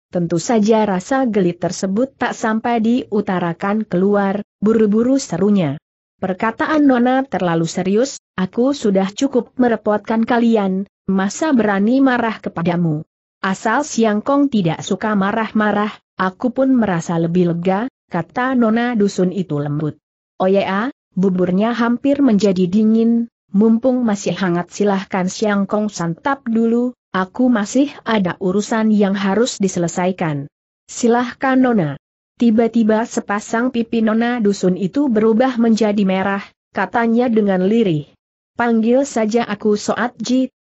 Tentu saja rasa geli tersebut tak sampai diutarakan keluar, buru-buru serunya. Perkataan Nona terlalu serius, aku sudah cukup merepotkan kalian, masa berani marah kepadamu. Asal Siang Kong tidak suka marah-marah, aku pun merasa lebih lega, kata Nona Dusun itu lembut. Oh ya, buburnya hampir menjadi dingin, mumpung masih hangat silahkan Siang Kong santap dulu, aku masih ada urusan yang harus diselesaikan. Silahkan Nona. Tiba-tiba sepasang pipi Nona Dusun itu berubah menjadi merah, katanya dengan lirih. Panggil saja aku Soat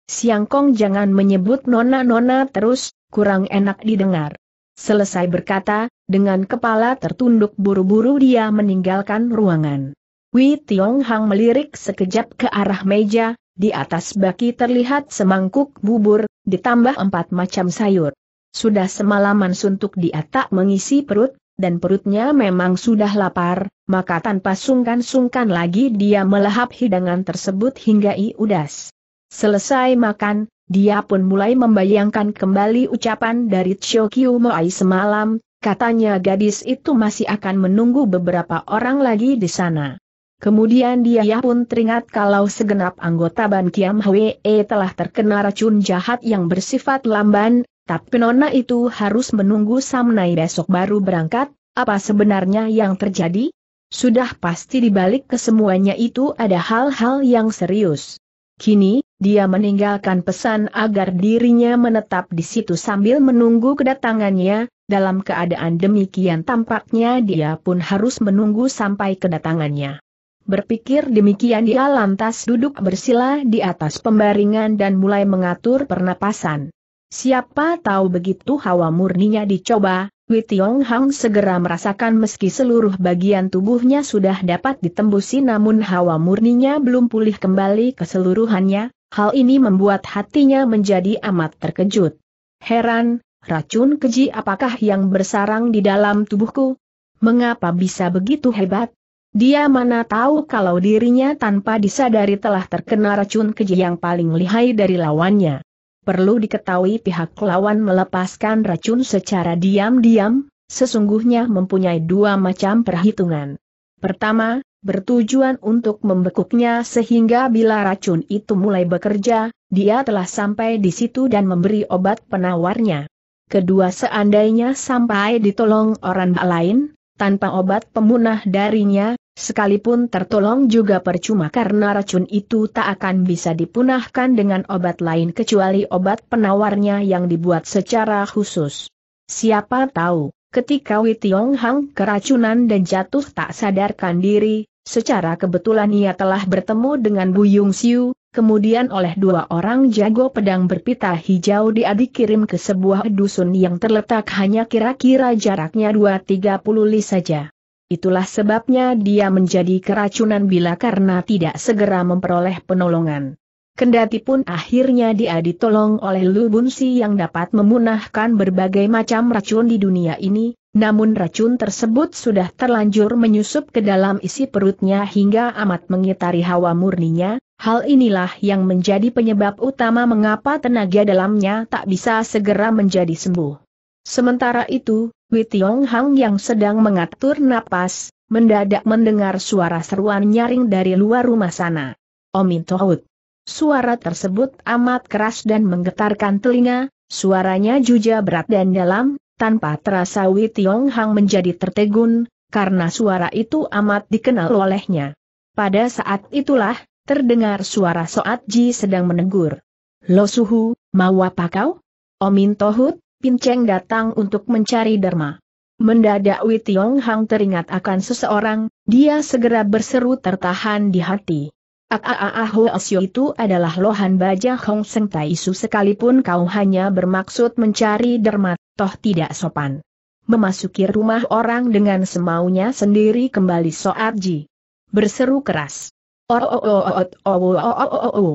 Siangkong jangan menyebut Nona-Nona terus, kurang enak didengar. Selesai berkata, dengan kepala tertunduk buru-buru dia meninggalkan ruangan. Wei Tiong Hang melirik sekejap ke arah meja, di atas baki terlihat semangkuk bubur, ditambah empat macam sayur. Sudah semalaman suntuk di atas mengisi perut, dan perutnya memang sudah lapar, maka tanpa sungkan-sungkan lagi dia melahap hidangan tersebut hingga iudas. Selesai makan, dia pun mulai membayangkan kembali ucapan dari Kiu Moai semalam, katanya gadis itu masih akan menunggu beberapa orang lagi di sana. Kemudian dia ya pun teringat kalau segenap anggota Ban Kiam Hwee telah terkena racun jahat yang bersifat lamban, tapi nona itu harus menunggu Samnai besok baru berangkat, apa sebenarnya yang terjadi? Sudah pasti dibalik kesemuanya itu ada hal-hal yang serius. Kini, dia meninggalkan pesan agar dirinya menetap di situ sambil menunggu kedatangannya, dalam keadaan demikian tampaknya dia pun harus menunggu sampai kedatangannya. Berpikir demikian dia lantas duduk bersila di atas pembaringan dan mulai mengatur pernapasan. Siapa tahu begitu hawa murninya dicoba, Wei Tiong Hang segera merasakan meski seluruh bagian tubuhnya sudah dapat ditembusi namun hawa murninya belum pulih kembali keseluruhannya, hal ini membuat hatinya menjadi amat terkejut. Heran, racun keji apakah yang bersarang di dalam tubuhku? Mengapa bisa begitu hebat? Dia mana tahu kalau dirinya tanpa disadari telah terkena racun keji yang paling lihai dari lawannya perlu diketahui pihak lawan melepaskan racun secara diam-diam, sesungguhnya mempunyai dua macam perhitungan. Pertama, bertujuan untuk membekuknya sehingga bila racun itu mulai bekerja, dia telah sampai di situ dan memberi obat penawarnya. Kedua seandainya sampai ditolong orang lain, tanpa obat pemunah darinya, Sekalipun tertolong juga percuma karena racun itu tak akan bisa dipunahkan dengan obat lain kecuali obat penawarnya yang dibuat secara khusus. Siapa tahu, ketika Wei Tiong Hang keracunan dan jatuh tak sadarkan diri, secara kebetulan ia telah bertemu dengan Yung Siu, Kemudian oleh dua orang jago pedang berpita hijau dia dikirim ke sebuah dusun yang terletak hanya kira-kira jaraknya 2-30 li saja. Itulah sebabnya dia menjadi keracunan bila karena tidak segera memperoleh penolongan. Kendati pun akhirnya dia ditolong oleh Lu Bunsi yang dapat memunahkan berbagai macam racun di dunia ini, namun racun tersebut sudah terlanjur menyusup ke dalam isi perutnya hingga amat mengitari hawa murninya, hal inilah yang menjadi penyebab utama mengapa tenaga dalamnya tak bisa segera menjadi sembuh. Sementara itu, Wei Tiong Hang yang sedang mengatur napas, mendadak mendengar suara seruan nyaring dari luar rumah sana. Omin Tohut. Suara tersebut amat keras dan menggetarkan telinga, suaranya juga berat dan dalam, tanpa terasa Wei Tiong Hang menjadi tertegun, karena suara itu amat dikenal olehnya. Pada saat itulah, terdengar suara Soat Ji sedang menegur. Lo Suhu, mau apa kau? Omin Tohut, Pinceng datang untuk mencari derma. Mendadak Wei Tiong Hang teringat akan seseorang, dia segera berseru tertahan di hati. Aaah ah, ah, ah, Hoasio itu adalah lohan baja Hong Seng Su sekalipun kau hanya bermaksud mencari derma, toh tidak sopan. Memasuki rumah orang dengan semaunya sendiri kembali Ji. Berseru keras. Oh oh oh oh oh oh oh oh oh oh. oh.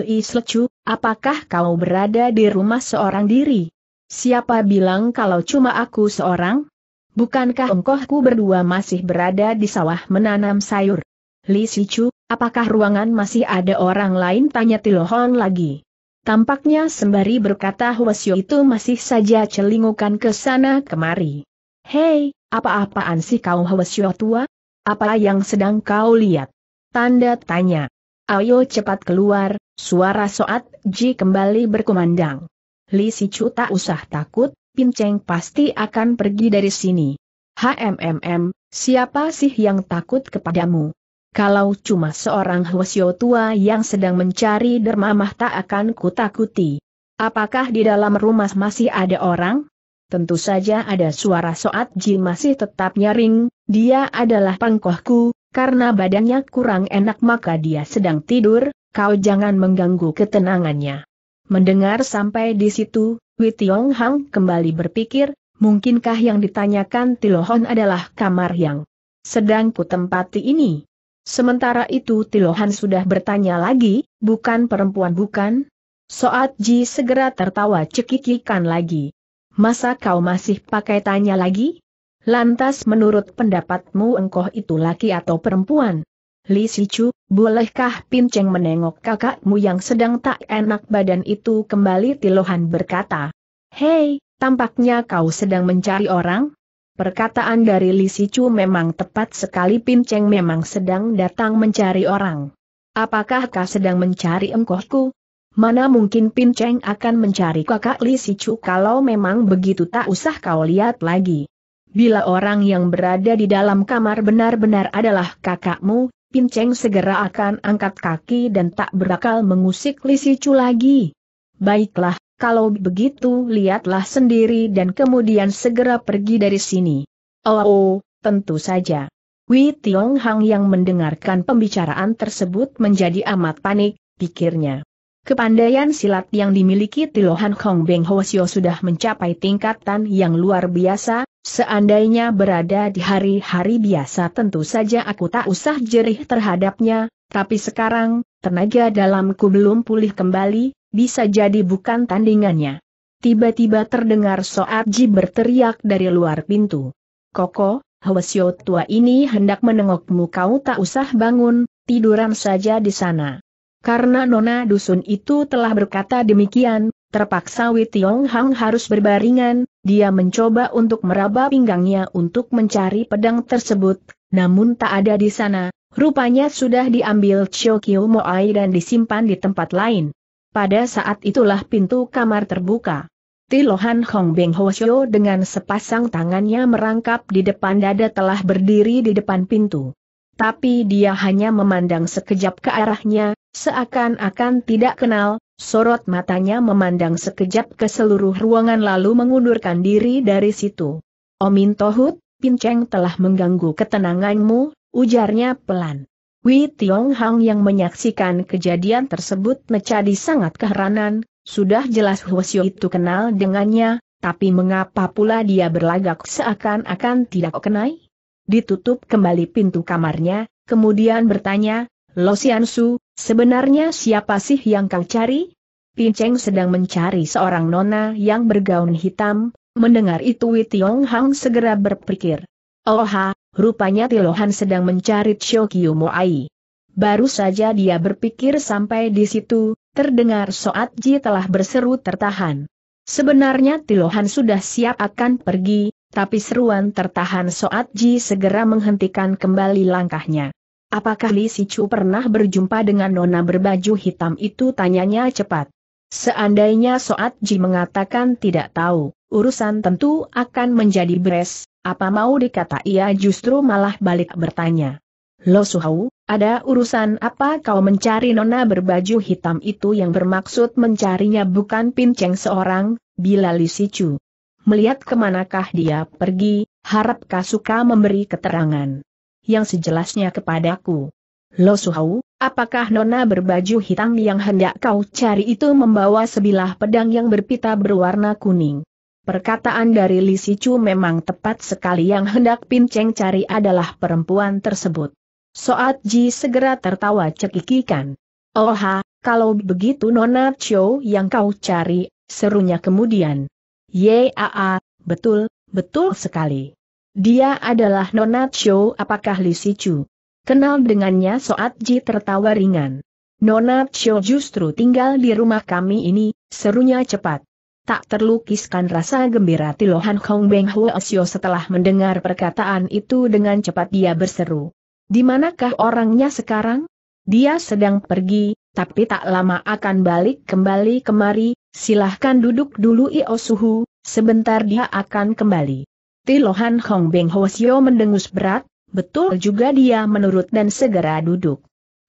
Li Slecu, apakah kau berada di rumah seorang diri? Siapa bilang kalau cuma aku seorang? Bukankah engkohku berdua masih berada di sawah menanam sayur? Li Sichu, apakah ruangan masih ada orang lain? Tanya Tilohon lagi. Tampaknya sembari berkata Huasyo itu masih saja celingukan ke sana kemari. Hei, apa-apaan sih kau Huasyo tua? Apa yang sedang kau lihat? Tanda tanya. Ayo cepat keluar, suara Soat Ji kembali berkumandang. Li Sicu tak usah takut, Pinceng pasti akan pergi dari sini. HMMM, siapa sih yang takut kepadamu? Kalau cuma seorang Hwasyo tua yang sedang mencari dermamah tak akan kutakuti. Apakah di dalam rumah masih ada orang? Tentu saja ada suara Soat Ji masih tetap nyaring, dia adalah pangkohku, karena badannya kurang enak maka dia sedang tidur, kau jangan mengganggu ketenangannya. Mendengar sampai di situ, Tiong Hang kembali berpikir, mungkinkah yang ditanyakan Tilohon adalah kamar yang sedang kutempati ini? Sementara itu Tilohan sudah bertanya lagi, bukan perempuan bukan? Soat Ji segera tertawa cekikikan lagi. Masa kau masih pakai tanya lagi? Lantas menurut pendapatmu engkau itu laki atau perempuan? Li Sichu, bolehkah Pinceng menengok kakakmu yang sedang tak enak badan itu kembali Tilohan berkata. Hei, tampaknya kau sedang mencari orang? Perkataan dari Li Sichu memang tepat sekali Pinceng memang sedang datang mencari orang. Apakah kau sedang mencari engkohku? Mana mungkin Pinceng akan mencari kakak Li Sichu kalau memang begitu tak usah kau lihat lagi. Bila orang yang berada di dalam kamar benar-benar adalah kakakmu, Pin Cheng segera akan angkat kaki dan tak berakal mengusik Lisicu lagi. Baiklah, kalau begitu lihatlah sendiri dan kemudian segera pergi dari sini. Oh, oh tentu saja. Wei Tiong Hang yang mendengarkan pembicaraan tersebut menjadi amat panik, pikirnya. Kepandaian silat yang dimiliki Tilohan Kong Beng Hwasyo sudah mencapai tingkatan yang luar biasa, Seandainya berada di hari-hari biasa tentu saja aku tak usah jerih terhadapnya, tapi sekarang, tenaga dalamku belum pulih kembali, bisa jadi bukan tandingannya. Tiba-tiba terdengar Ji berteriak dari luar pintu. Koko, Hwasyo tua ini hendak menengokmu kau tak usah bangun, tiduran saja di sana. Karena Nona Dusun itu telah berkata demikian, Terpaksa Wei Tiong Hang harus berbaringan, dia mencoba untuk meraba pinggangnya untuk mencari pedang tersebut, namun tak ada di sana, rupanya sudah diambil Chio Kiu Moai dan disimpan di tempat lain. Pada saat itulah pintu kamar terbuka. Tilohan Hong Beng Ho Shio dengan sepasang tangannya merangkap di depan dada telah berdiri di depan pintu. Tapi dia hanya memandang sekejap ke arahnya, seakan-akan tidak kenal, Sorot matanya memandang sekejap ke seluruh ruangan lalu mengundurkan diri dari situ. Omin Tohut, Pinceng telah mengganggu ketenanganmu, ujarnya pelan. Wei Tiong Hang yang menyaksikan kejadian tersebut menjadi sangat keheranan, sudah jelas Huosio itu kenal dengannya, tapi mengapa pula dia berlagak seakan-akan tidak kenai? Ditutup kembali pintu kamarnya, kemudian bertanya, Lo Su. Sebenarnya siapa sih yang kau cari? Pinceng sedang mencari seorang nona yang bergaun hitam, mendengar itu Witiong Hang segera berpikir. Oha, oh rupanya Tilohan sedang mencari Chokyu Moai. Baru saja dia berpikir sampai di situ, terdengar Soat Ji telah berseru tertahan. Sebenarnya Tilohan sudah siap akan pergi, tapi seruan tertahan Soat Ji segera menghentikan kembali langkahnya. Apakah Li Sichu pernah berjumpa dengan nona berbaju hitam itu tanyanya cepat. Seandainya Soat Ji mengatakan tidak tahu, urusan tentu akan menjadi beres, apa mau dikata ia justru malah balik bertanya. Lo Suhau, ada urusan apa kau mencari nona berbaju hitam itu yang bermaksud mencarinya bukan pinceng seorang, bila Li Sichu. Melihat kemanakah dia pergi, harap suka memberi keterangan yang sejelasnya kepadaku. Lo Suhau, apakah nona berbaju hitam yang hendak kau cari itu membawa sebilah pedang yang berpita berwarna kuning? Perkataan dari Li Sicu memang tepat sekali yang hendak Pinceng cari adalah perempuan tersebut. Soat Ji segera tertawa cekikikan. Oh kalau begitu Nona Chou yang kau cari, serunya kemudian. Yaa, betul, betul sekali. Dia adalah Nonat Show apakah Li Sichu? Kenal dengannya Soat Ji tertawa ringan. Nonat Show justru tinggal di rumah kami ini, serunya cepat. Tak terlukiskan rasa gembira Tilohan Hong Beng Huo setelah mendengar perkataan itu dengan cepat dia berseru. Di manakah orangnya sekarang? Dia sedang pergi, tapi tak lama akan balik kembali kemari, silahkan duduk dulu iosuhu. sebentar dia akan kembali. Tilohan Hong Beng Sio mendengus berat, betul juga dia menurut dan segera duduk.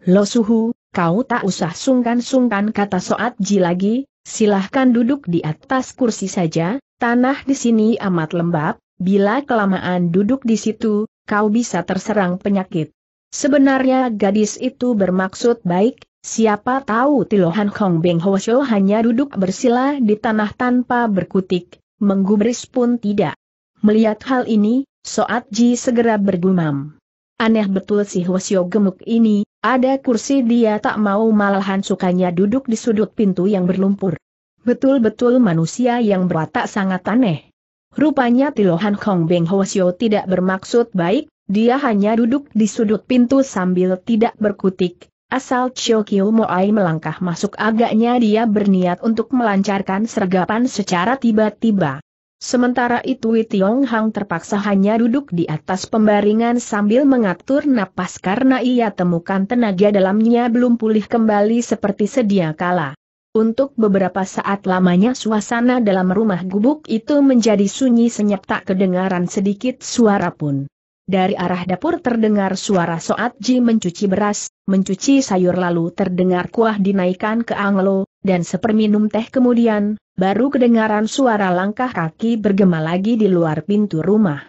Lo Suhu, kau tak usah sungkan-sungkan kata Soat Ji lagi, silahkan duduk di atas kursi saja, tanah di sini amat lembab, bila kelamaan duduk di situ, kau bisa terserang penyakit. Sebenarnya gadis itu bermaksud baik, siapa tahu Tilohan Hong Beng Sio hanya duduk bersila di tanah tanpa berkutik, menggubris pun tidak. Melihat hal ini, Soat Ji segera bergumam. Aneh betul si Hwasyo gemuk ini, ada kursi dia tak mau malahan sukanya duduk di sudut pintu yang berlumpur. Betul-betul manusia yang berwatak sangat aneh. Rupanya Tilohan Kong Beng Hwasyo tidak bermaksud baik, dia hanya duduk di sudut pintu sambil tidak berkutik, Asal Chiu Kiu Moai melangkah masuk agaknya dia berniat untuk melancarkan sergapan secara tiba-tiba. Sementara itu Tiong Hang terpaksa hanya duduk di atas pembaringan sambil mengatur napas karena ia temukan tenaga dalamnya belum pulih kembali seperti sedia kala. Untuk beberapa saat lamanya suasana dalam rumah gubuk itu menjadi sunyi senyap tak kedengaran sedikit suara pun. Dari arah dapur terdengar suara Soat Ji mencuci beras, mencuci sayur lalu terdengar kuah dinaikkan ke anglo, dan seperminum teh kemudian, baru kedengaran suara langkah kaki bergema lagi di luar pintu rumah.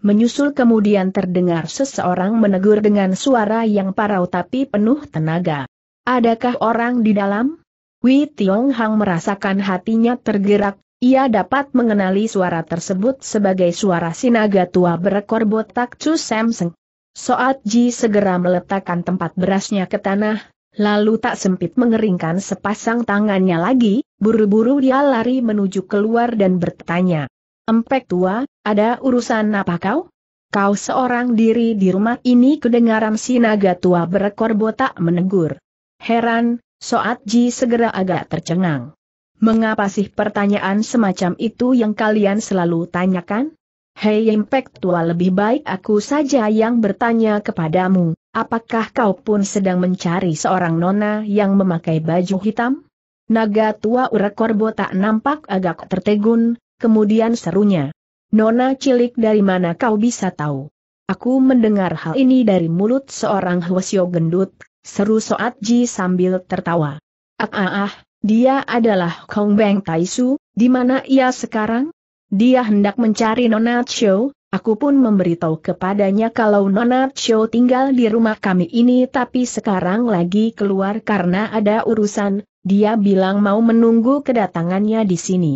Menyusul kemudian terdengar seseorang menegur dengan suara yang parau tapi penuh tenaga. Adakah orang di dalam? Wei Tiong Hang merasakan hatinya tergerak, ia dapat mengenali suara tersebut sebagai suara sinaga tua berekor botak Chu Samseng. Soat Ji segera meletakkan tempat berasnya ke tanah, Lalu tak sempit mengeringkan sepasang tangannya lagi, buru-buru dia lari menuju keluar dan bertanya. Empek tua, ada urusan apa kau? Kau seorang diri di rumah ini kedengaran si naga tua berekor botak menegur. Heran, Soat Ji segera agak tercengang. Mengapa sih pertanyaan semacam itu yang kalian selalu tanyakan? Hei impact tua lebih baik aku saja yang bertanya kepadamu, apakah kau pun sedang mencari seorang nona yang memakai baju hitam? Naga tua Urekorbo tak nampak agak tertegun, kemudian serunya. Nona cilik dari mana kau bisa tahu? Aku mendengar hal ini dari mulut seorang Hwasyo gendut, seru Soat Ji sambil tertawa. Ah ah ah, dia adalah Kong Beng Taisu, di mana ia sekarang? Dia hendak mencari Nona Cho, aku pun memberitahu kepadanya kalau Nona Cho tinggal di rumah kami ini tapi sekarang lagi keluar karena ada urusan, dia bilang mau menunggu kedatangannya di sini.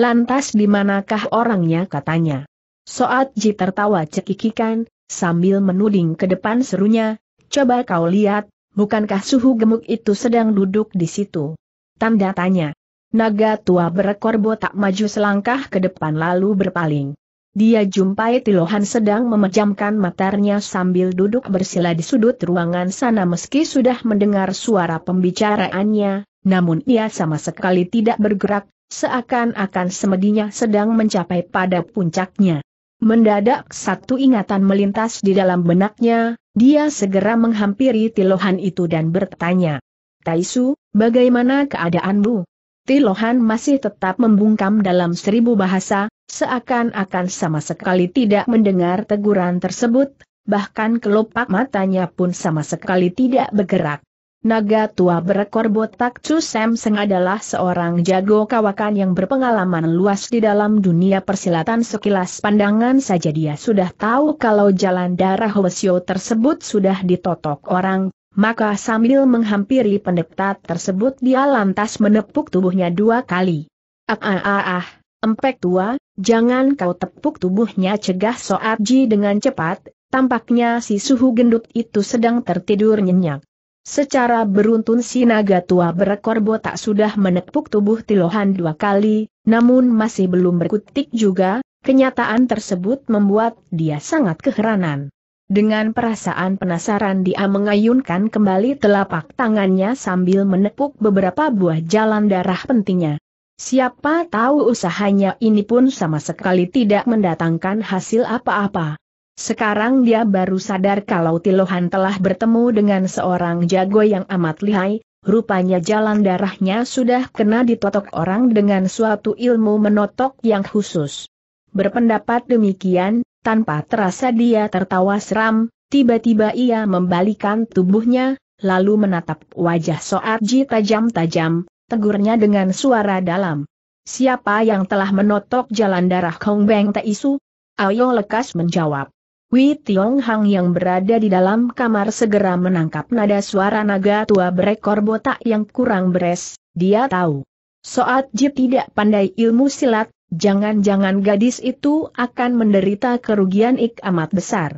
Lantas di manakah orangnya katanya. Soat Ji tertawa cekikikan, sambil menuding ke depan serunya, coba kau lihat, bukankah suhu gemuk itu sedang duduk di situ? Tanda tanya. Naga tua berekor botak maju selangkah ke depan lalu berpaling. Dia jumpai Tilohan sedang memejamkan matanya sambil duduk bersila di sudut ruangan sana meski sudah mendengar suara pembicaraannya, namun ia sama sekali tidak bergerak, seakan-akan semedinya sedang mencapai pada puncaknya. Mendadak satu ingatan melintas di dalam benaknya, dia segera menghampiri Tilohan itu dan bertanya, Taisu, bagaimana keadaanmu? Tilohan masih tetap membungkam dalam seribu bahasa, seakan-akan sama sekali tidak mendengar teguran tersebut, bahkan kelopak matanya pun sama sekali tidak bergerak. Naga tua berekor botak Chu Samseng adalah seorang jago kawakan yang berpengalaman luas di dalam dunia persilatan sekilas pandangan saja dia sudah tahu kalau jalan darah Hwasyo tersebut sudah ditotok orang, maka sambil menghampiri pendeta tersebut dia lantas menepuk tubuhnya dua kali. Ah ah ah ah, empek tua, jangan kau tepuk tubuhnya cegah ji dengan cepat, tampaknya si suhu gendut itu sedang tertidur nyenyak. Secara beruntun si naga tua berekor botak sudah menepuk tubuh Tilohan dua kali, namun masih belum berkutik juga, kenyataan tersebut membuat dia sangat keheranan. Dengan perasaan penasaran dia mengayunkan kembali telapak tangannya sambil menepuk beberapa buah jalan darah pentingnya. Siapa tahu usahanya ini pun sama sekali tidak mendatangkan hasil apa-apa. Sekarang dia baru sadar kalau Tilohan telah bertemu dengan seorang jago yang amat lihai, rupanya jalan darahnya sudah kena ditotok orang dengan suatu ilmu menotok yang khusus. Berpendapat demikian, tanpa terasa dia tertawa seram, tiba-tiba ia membalikan tubuhnya, lalu menatap wajah Soarji tajam-tajam, tegurnya dengan suara dalam. Siapa yang telah menotok jalan darah Kong Beng Taisu? Ayo lekas menjawab. Wei Tiong Hang yang berada di dalam kamar segera menangkap nada suara naga tua berekor botak yang kurang beres, dia tahu. Soat Ji tidak pandai ilmu silat, Jangan-jangan gadis itu akan menderita kerugian ik amat besar.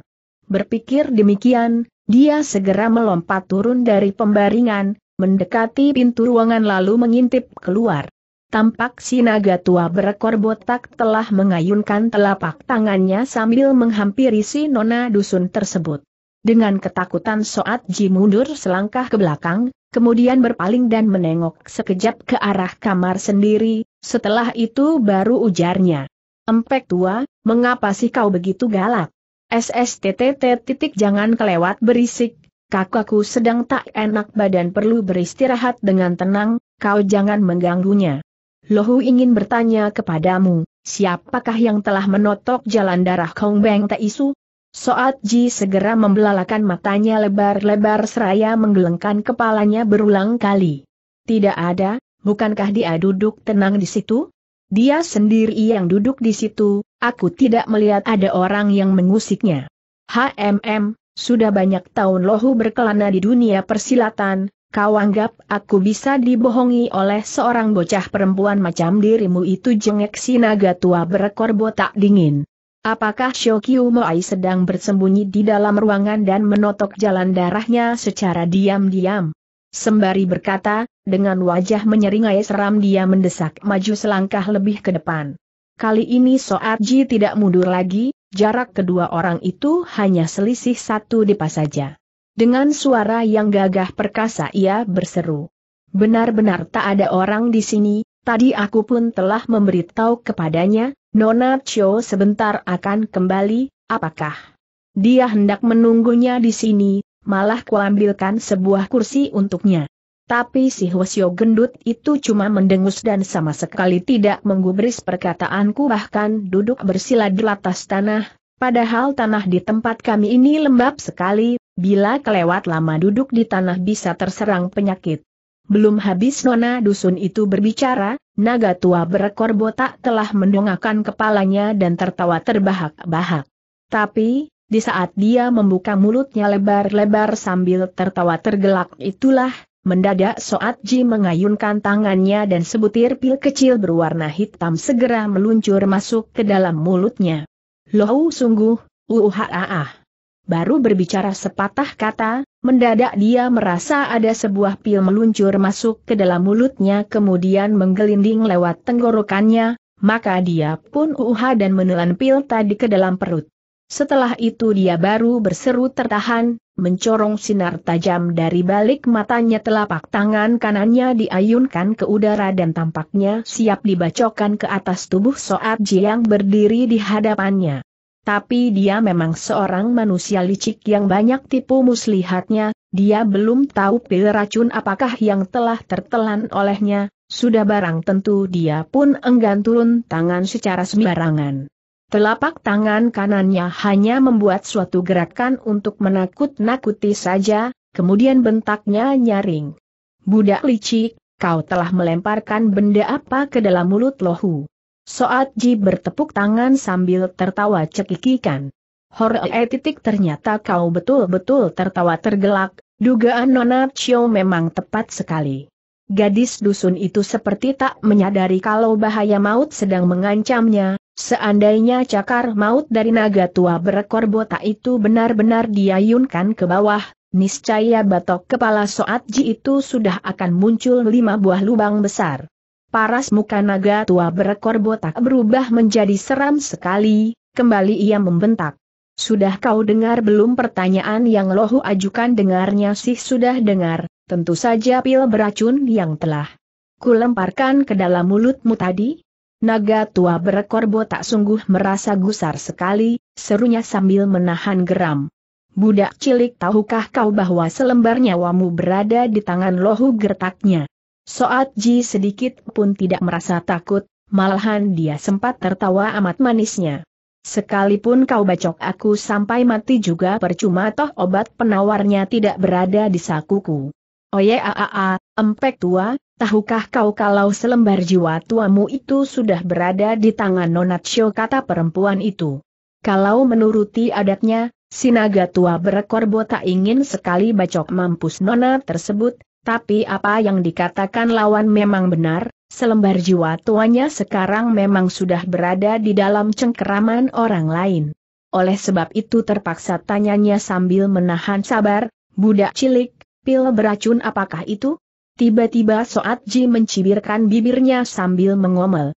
Berpikir demikian, dia segera melompat turun dari pembaringan, mendekati pintu ruangan lalu mengintip keluar. Tampak si naga tua berekor botak telah mengayunkan telapak tangannya sambil menghampiri si nona dusun tersebut. Dengan ketakutan Soat Ji mundur selangkah ke belakang, kemudian berpaling dan menengok sekejap ke arah kamar sendiri, setelah itu baru ujarnya. Empek tua, mengapa sih kau begitu galak? SSTTT titik jangan kelewat berisik, kakakku sedang tak enak badan perlu beristirahat dengan tenang, kau jangan mengganggunya. Lohu ingin bertanya kepadamu, siapakah yang telah menotok jalan darah Kong Beng Teisu, Soat Ji segera membelalakan matanya lebar-lebar seraya menggelengkan kepalanya berulang kali. Tidak ada, bukankah dia duduk tenang di situ? Dia sendiri yang duduk di situ, aku tidak melihat ada orang yang mengusiknya. HMM, sudah banyak tahun lohu berkelana di dunia persilatan, kau anggap aku bisa dibohongi oleh seorang bocah perempuan macam dirimu itu jengek si naga tua berekor botak dingin. Apakah Shokyu Moai sedang bersembunyi di dalam ruangan dan menotok jalan darahnya secara diam-diam? Sembari berkata, dengan wajah menyeringai seram dia mendesak maju selangkah lebih ke depan. Kali ini Ji tidak mundur lagi, jarak kedua orang itu hanya selisih satu depa saja. Dengan suara yang gagah perkasa ia berseru. Benar-benar tak ada orang di sini, tadi aku pun telah memberitahu kepadanya, Nona Cho sebentar akan kembali, apakah dia hendak menunggunya di sini, malah kuambilkan sebuah kursi untuknya. Tapi si Hwasyo gendut itu cuma mendengus dan sama sekali tidak menggubris perkataanku bahkan duduk bersila di atas tanah, padahal tanah di tempat kami ini lembab sekali, bila kelewat lama duduk di tanah bisa terserang penyakit. Belum habis nona dusun itu berbicara, naga tua berekor botak telah mendongakkan kepalanya dan tertawa terbahak-bahak. Tapi, di saat dia membuka mulutnya lebar-lebar sambil tertawa tergelak itulah, mendadak Soat Ji mengayunkan tangannya dan sebutir pil kecil berwarna hitam segera meluncur masuk ke dalam mulutnya. Loh sungguh, uuhaaah baru berbicara sepatah kata, mendadak dia merasa ada sebuah pil meluncur masuk ke dalam mulutnya kemudian menggelinding lewat tenggorokannya, maka dia pun uha dan menelan pil tadi ke dalam perut. Setelah itu dia baru berseru tertahan, mencorong sinar tajam dari balik matanya telapak tangan kanannya diayunkan ke udara dan tampaknya siap dibacokan ke atas tubuh Soat yang berdiri di hadapannya. Tapi dia memang seorang manusia licik yang banyak tipu muslihatnya, dia belum tahu pil racun apakah yang telah tertelan olehnya, sudah barang tentu dia pun enggan turun tangan secara sembarangan. Telapak tangan kanannya hanya membuat suatu gerakan untuk menakut-nakuti saja, kemudian bentaknya nyaring. Budak licik, kau telah melemparkan benda apa ke dalam mulut lohu? Soat Ji bertepuk tangan sambil tertawa cekikikan. Horee titik ternyata kau betul-betul tertawa tergelak, dugaan Nona Chio memang tepat sekali. Gadis dusun itu seperti tak menyadari kalau bahaya maut sedang mengancamnya, seandainya cakar maut dari naga tua berekor botak itu benar-benar diayunkan ke bawah, niscaya batok kepala Soat Ji itu sudah akan muncul lima buah lubang besar. Paras muka naga tua berekor botak berubah menjadi seram sekali, kembali ia membentak. Sudah kau dengar belum pertanyaan yang lohu ajukan dengarnya sih sudah dengar, tentu saja pil beracun yang telah kulemparkan ke dalam mulutmu tadi? Naga tua berekor botak sungguh merasa gusar sekali, serunya sambil menahan geram. Budak cilik tahukah kau bahwa selembar nyawamu berada di tangan lohu gertaknya? Soat Ji sedikit pun tidak merasa takut, malahan dia sempat tertawa amat manisnya. Sekalipun kau bacok aku sampai mati juga percuma toh obat penawarnya tidak berada di sakuku. Oye aa, empek tua, tahukah kau kalau selembar jiwa tuamu itu sudah berada di tangan Nonatsyo kata perempuan itu. Kalau menuruti adatnya, sinaga tua berekor botak ingin sekali bacok mampus Nona tersebut, tapi apa yang dikatakan lawan memang benar, selembar jiwa tuanya sekarang memang sudah berada di dalam cengkeraman orang lain. Oleh sebab itu terpaksa tanyanya sambil menahan sabar, budak cilik, pil beracun apakah itu? Tiba-tiba Soat Ji mencibirkan bibirnya sambil mengomel.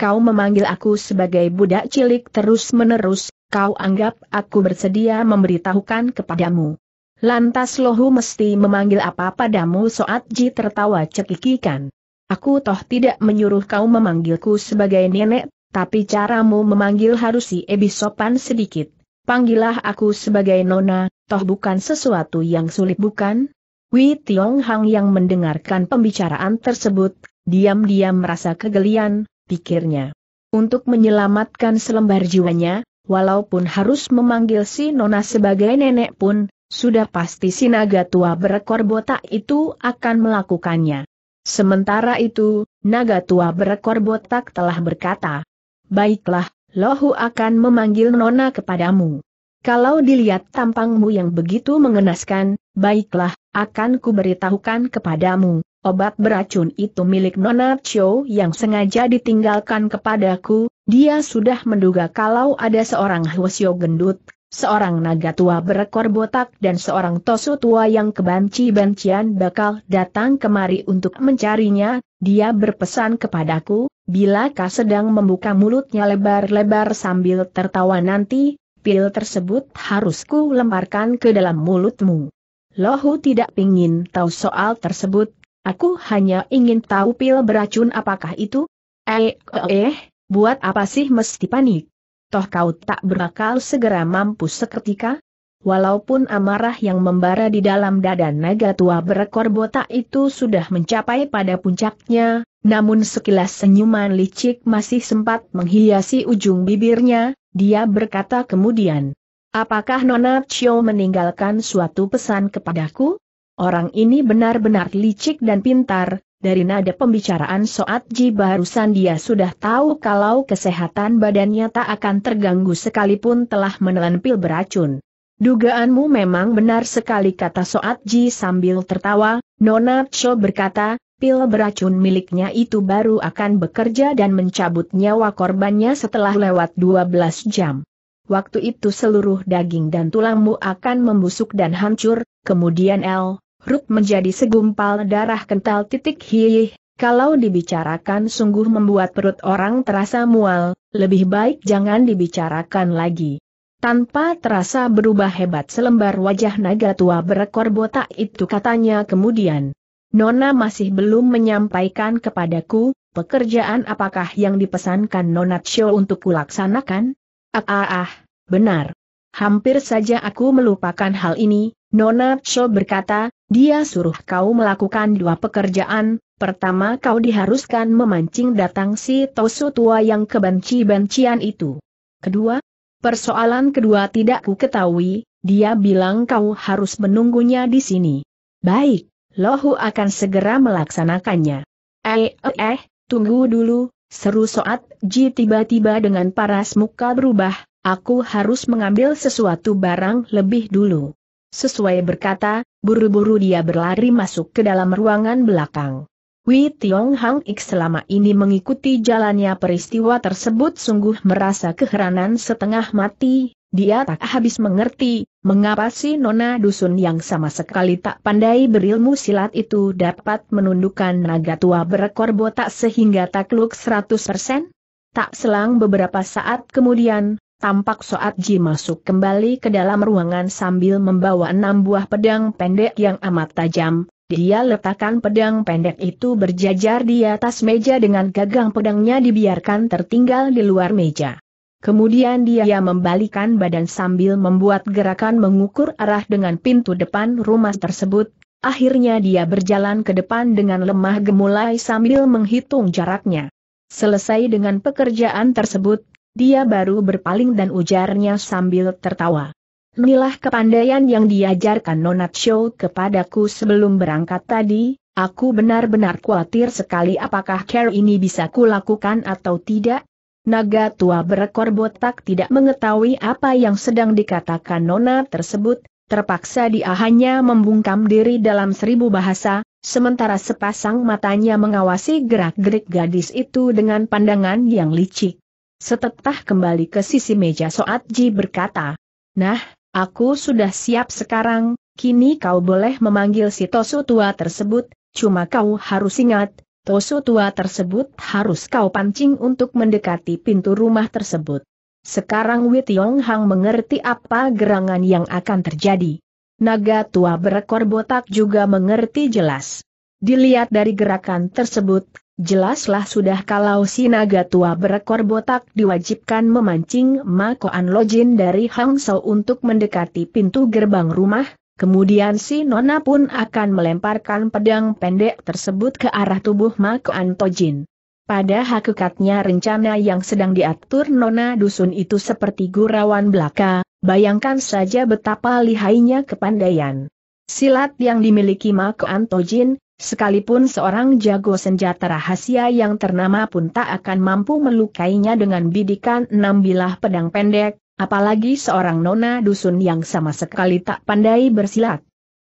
Kau memanggil aku sebagai budak cilik terus-menerus, kau anggap aku bersedia memberitahukan kepadamu. Lantas lohu mesti memanggil apa padamu Soat Ji tertawa cekikikan. Aku toh tidak menyuruh kau memanggilku sebagai nenek, tapi caramu memanggil harus si ebi sopan sedikit. Panggillah aku sebagai nona, toh bukan sesuatu yang sulit bukan? Wei Tiong Hang yang mendengarkan pembicaraan tersebut, diam-diam merasa kegelian, pikirnya. Untuk menyelamatkan selembar jiwanya, walaupun harus memanggil si nona sebagai nenek pun, sudah pasti si naga tua berekor botak itu akan melakukannya. Sementara itu, naga tua berekor botak telah berkata, Baiklah, Lohu akan memanggil Nona kepadamu. Kalau dilihat tampangmu yang begitu mengenaskan, baiklah, akan kuberitahukan kepadamu, obat beracun itu milik Nona Chou yang sengaja ditinggalkan kepadaku, dia sudah menduga kalau ada seorang Hwasyo gendut, seorang naga tua berekor botak dan seorang tosu tua yang kebanci-bancian bakal datang kemari untuk mencarinya, dia berpesan kepadaku, bila kau sedang membuka mulutnya lebar-lebar sambil tertawa nanti, pil tersebut harus ku lemparkan ke dalam mulutmu. Lohu tidak ingin tahu soal tersebut, aku hanya ingin tahu pil beracun apakah itu? Eh, eh, eh buat apa sih mesti panik? toh kau tak berakal segera mampu seketika? Walaupun amarah yang membara di dalam dada naga tua berekor botak itu sudah mencapai pada puncaknya, namun sekilas senyuman licik masih sempat menghiasi ujung bibirnya, dia berkata kemudian, Apakah Nona Chio meninggalkan suatu pesan kepadaku? Orang ini benar-benar licik dan pintar, dari nada pembicaraan Soat Ji barusan dia sudah tahu kalau kesehatan badannya tak akan terganggu sekalipun telah menelan pil beracun. Dugaanmu memang benar sekali kata Soat Ji sambil tertawa, Nona Cho berkata, pil beracun miliknya itu baru akan bekerja dan mencabut nyawa korbannya setelah lewat 12 jam. Waktu itu seluruh daging dan tulangmu akan membusuk dan hancur, kemudian L. Rup menjadi segumpal darah kental titik hiih, kalau dibicarakan sungguh membuat perut orang terasa mual, lebih baik jangan dibicarakan lagi. Tanpa terasa berubah hebat selembar wajah naga tua berekor botak itu katanya kemudian. Nona masih belum menyampaikan kepadaku, pekerjaan apakah yang dipesankan Nona Cho untuk kulaksanakan? Ah ah ah, benar. Hampir saja aku melupakan hal ini, Nona Cho berkata, dia suruh kau melakukan dua pekerjaan, pertama kau diharuskan memancing datang si Tosu tua yang kebenci-bencian itu. Kedua, persoalan kedua tidak ku ketahui, dia bilang kau harus menunggunya di sini. Baik, Lohu akan segera melaksanakannya. Eh, eh, eh, tunggu dulu, seru Soat Ji tiba-tiba dengan paras muka berubah, aku harus mengambil sesuatu barang lebih dulu. Sesuai berkata, buru-buru dia berlari masuk ke dalam ruangan belakang. Wei Tiong Hang Ik selama ini mengikuti jalannya peristiwa tersebut sungguh merasa keheranan setengah mati, dia tak habis mengerti, mengapa si nona dusun yang sama sekali tak pandai berilmu silat itu dapat menundukkan naga tua berekor botak sehingga takluk 100%? Tak selang beberapa saat kemudian, tampak Soat Ji masuk kembali ke dalam ruangan sambil membawa enam buah pedang pendek yang amat tajam. Dia letakkan pedang pendek itu berjajar di atas meja dengan gagang pedangnya dibiarkan tertinggal di luar meja. Kemudian dia membalikan badan sambil membuat gerakan mengukur arah dengan pintu depan rumah tersebut. Akhirnya dia berjalan ke depan dengan lemah gemulai sambil menghitung jaraknya. Selesai dengan pekerjaan tersebut, dia baru berpaling dan ujarnya sambil tertawa. Inilah kepandaian yang diajarkan Nonat Show kepadaku sebelum berangkat tadi, aku benar-benar khawatir sekali apakah care ini bisa kulakukan atau tidak. Naga tua berekor botak tidak mengetahui apa yang sedang dikatakan Nona tersebut, terpaksa dia hanya membungkam diri dalam seribu bahasa, sementara sepasang matanya mengawasi gerak-gerik gadis itu dengan pandangan yang licik. Setetah kembali ke sisi meja Soat Ji berkata, Nah, aku sudah siap sekarang, kini kau boleh memanggil si Tosu tua tersebut, cuma kau harus ingat, Tosu tua tersebut harus kau pancing untuk mendekati pintu rumah tersebut. Sekarang Tiong Hang mengerti apa gerangan yang akan terjadi. Naga tua berekor botak juga mengerti jelas. Dilihat dari gerakan tersebut, Jelaslah sudah kalau si naga tua berekor botak diwajibkan memancing Makoan Lojin dari hangso untuk mendekati pintu gerbang rumah, kemudian si nona pun akan melemparkan pedang pendek tersebut ke arah tubuh Makoan Tojin. Pada hakikatnya rencana yang sedang diatur nona dusun itu seperti gurauan belaka, bayangkan saja betapa lihainya kepandaian. Silat yang dimiliki Makoan Tojin, Sekalipun seorang jago senjata rahasia yang ternama pun tak akan mampu melukainya dengan bidikan enam bilah pedang pendek, apalagi seorang nona dusun yang sama sekali tak pandai bersilat.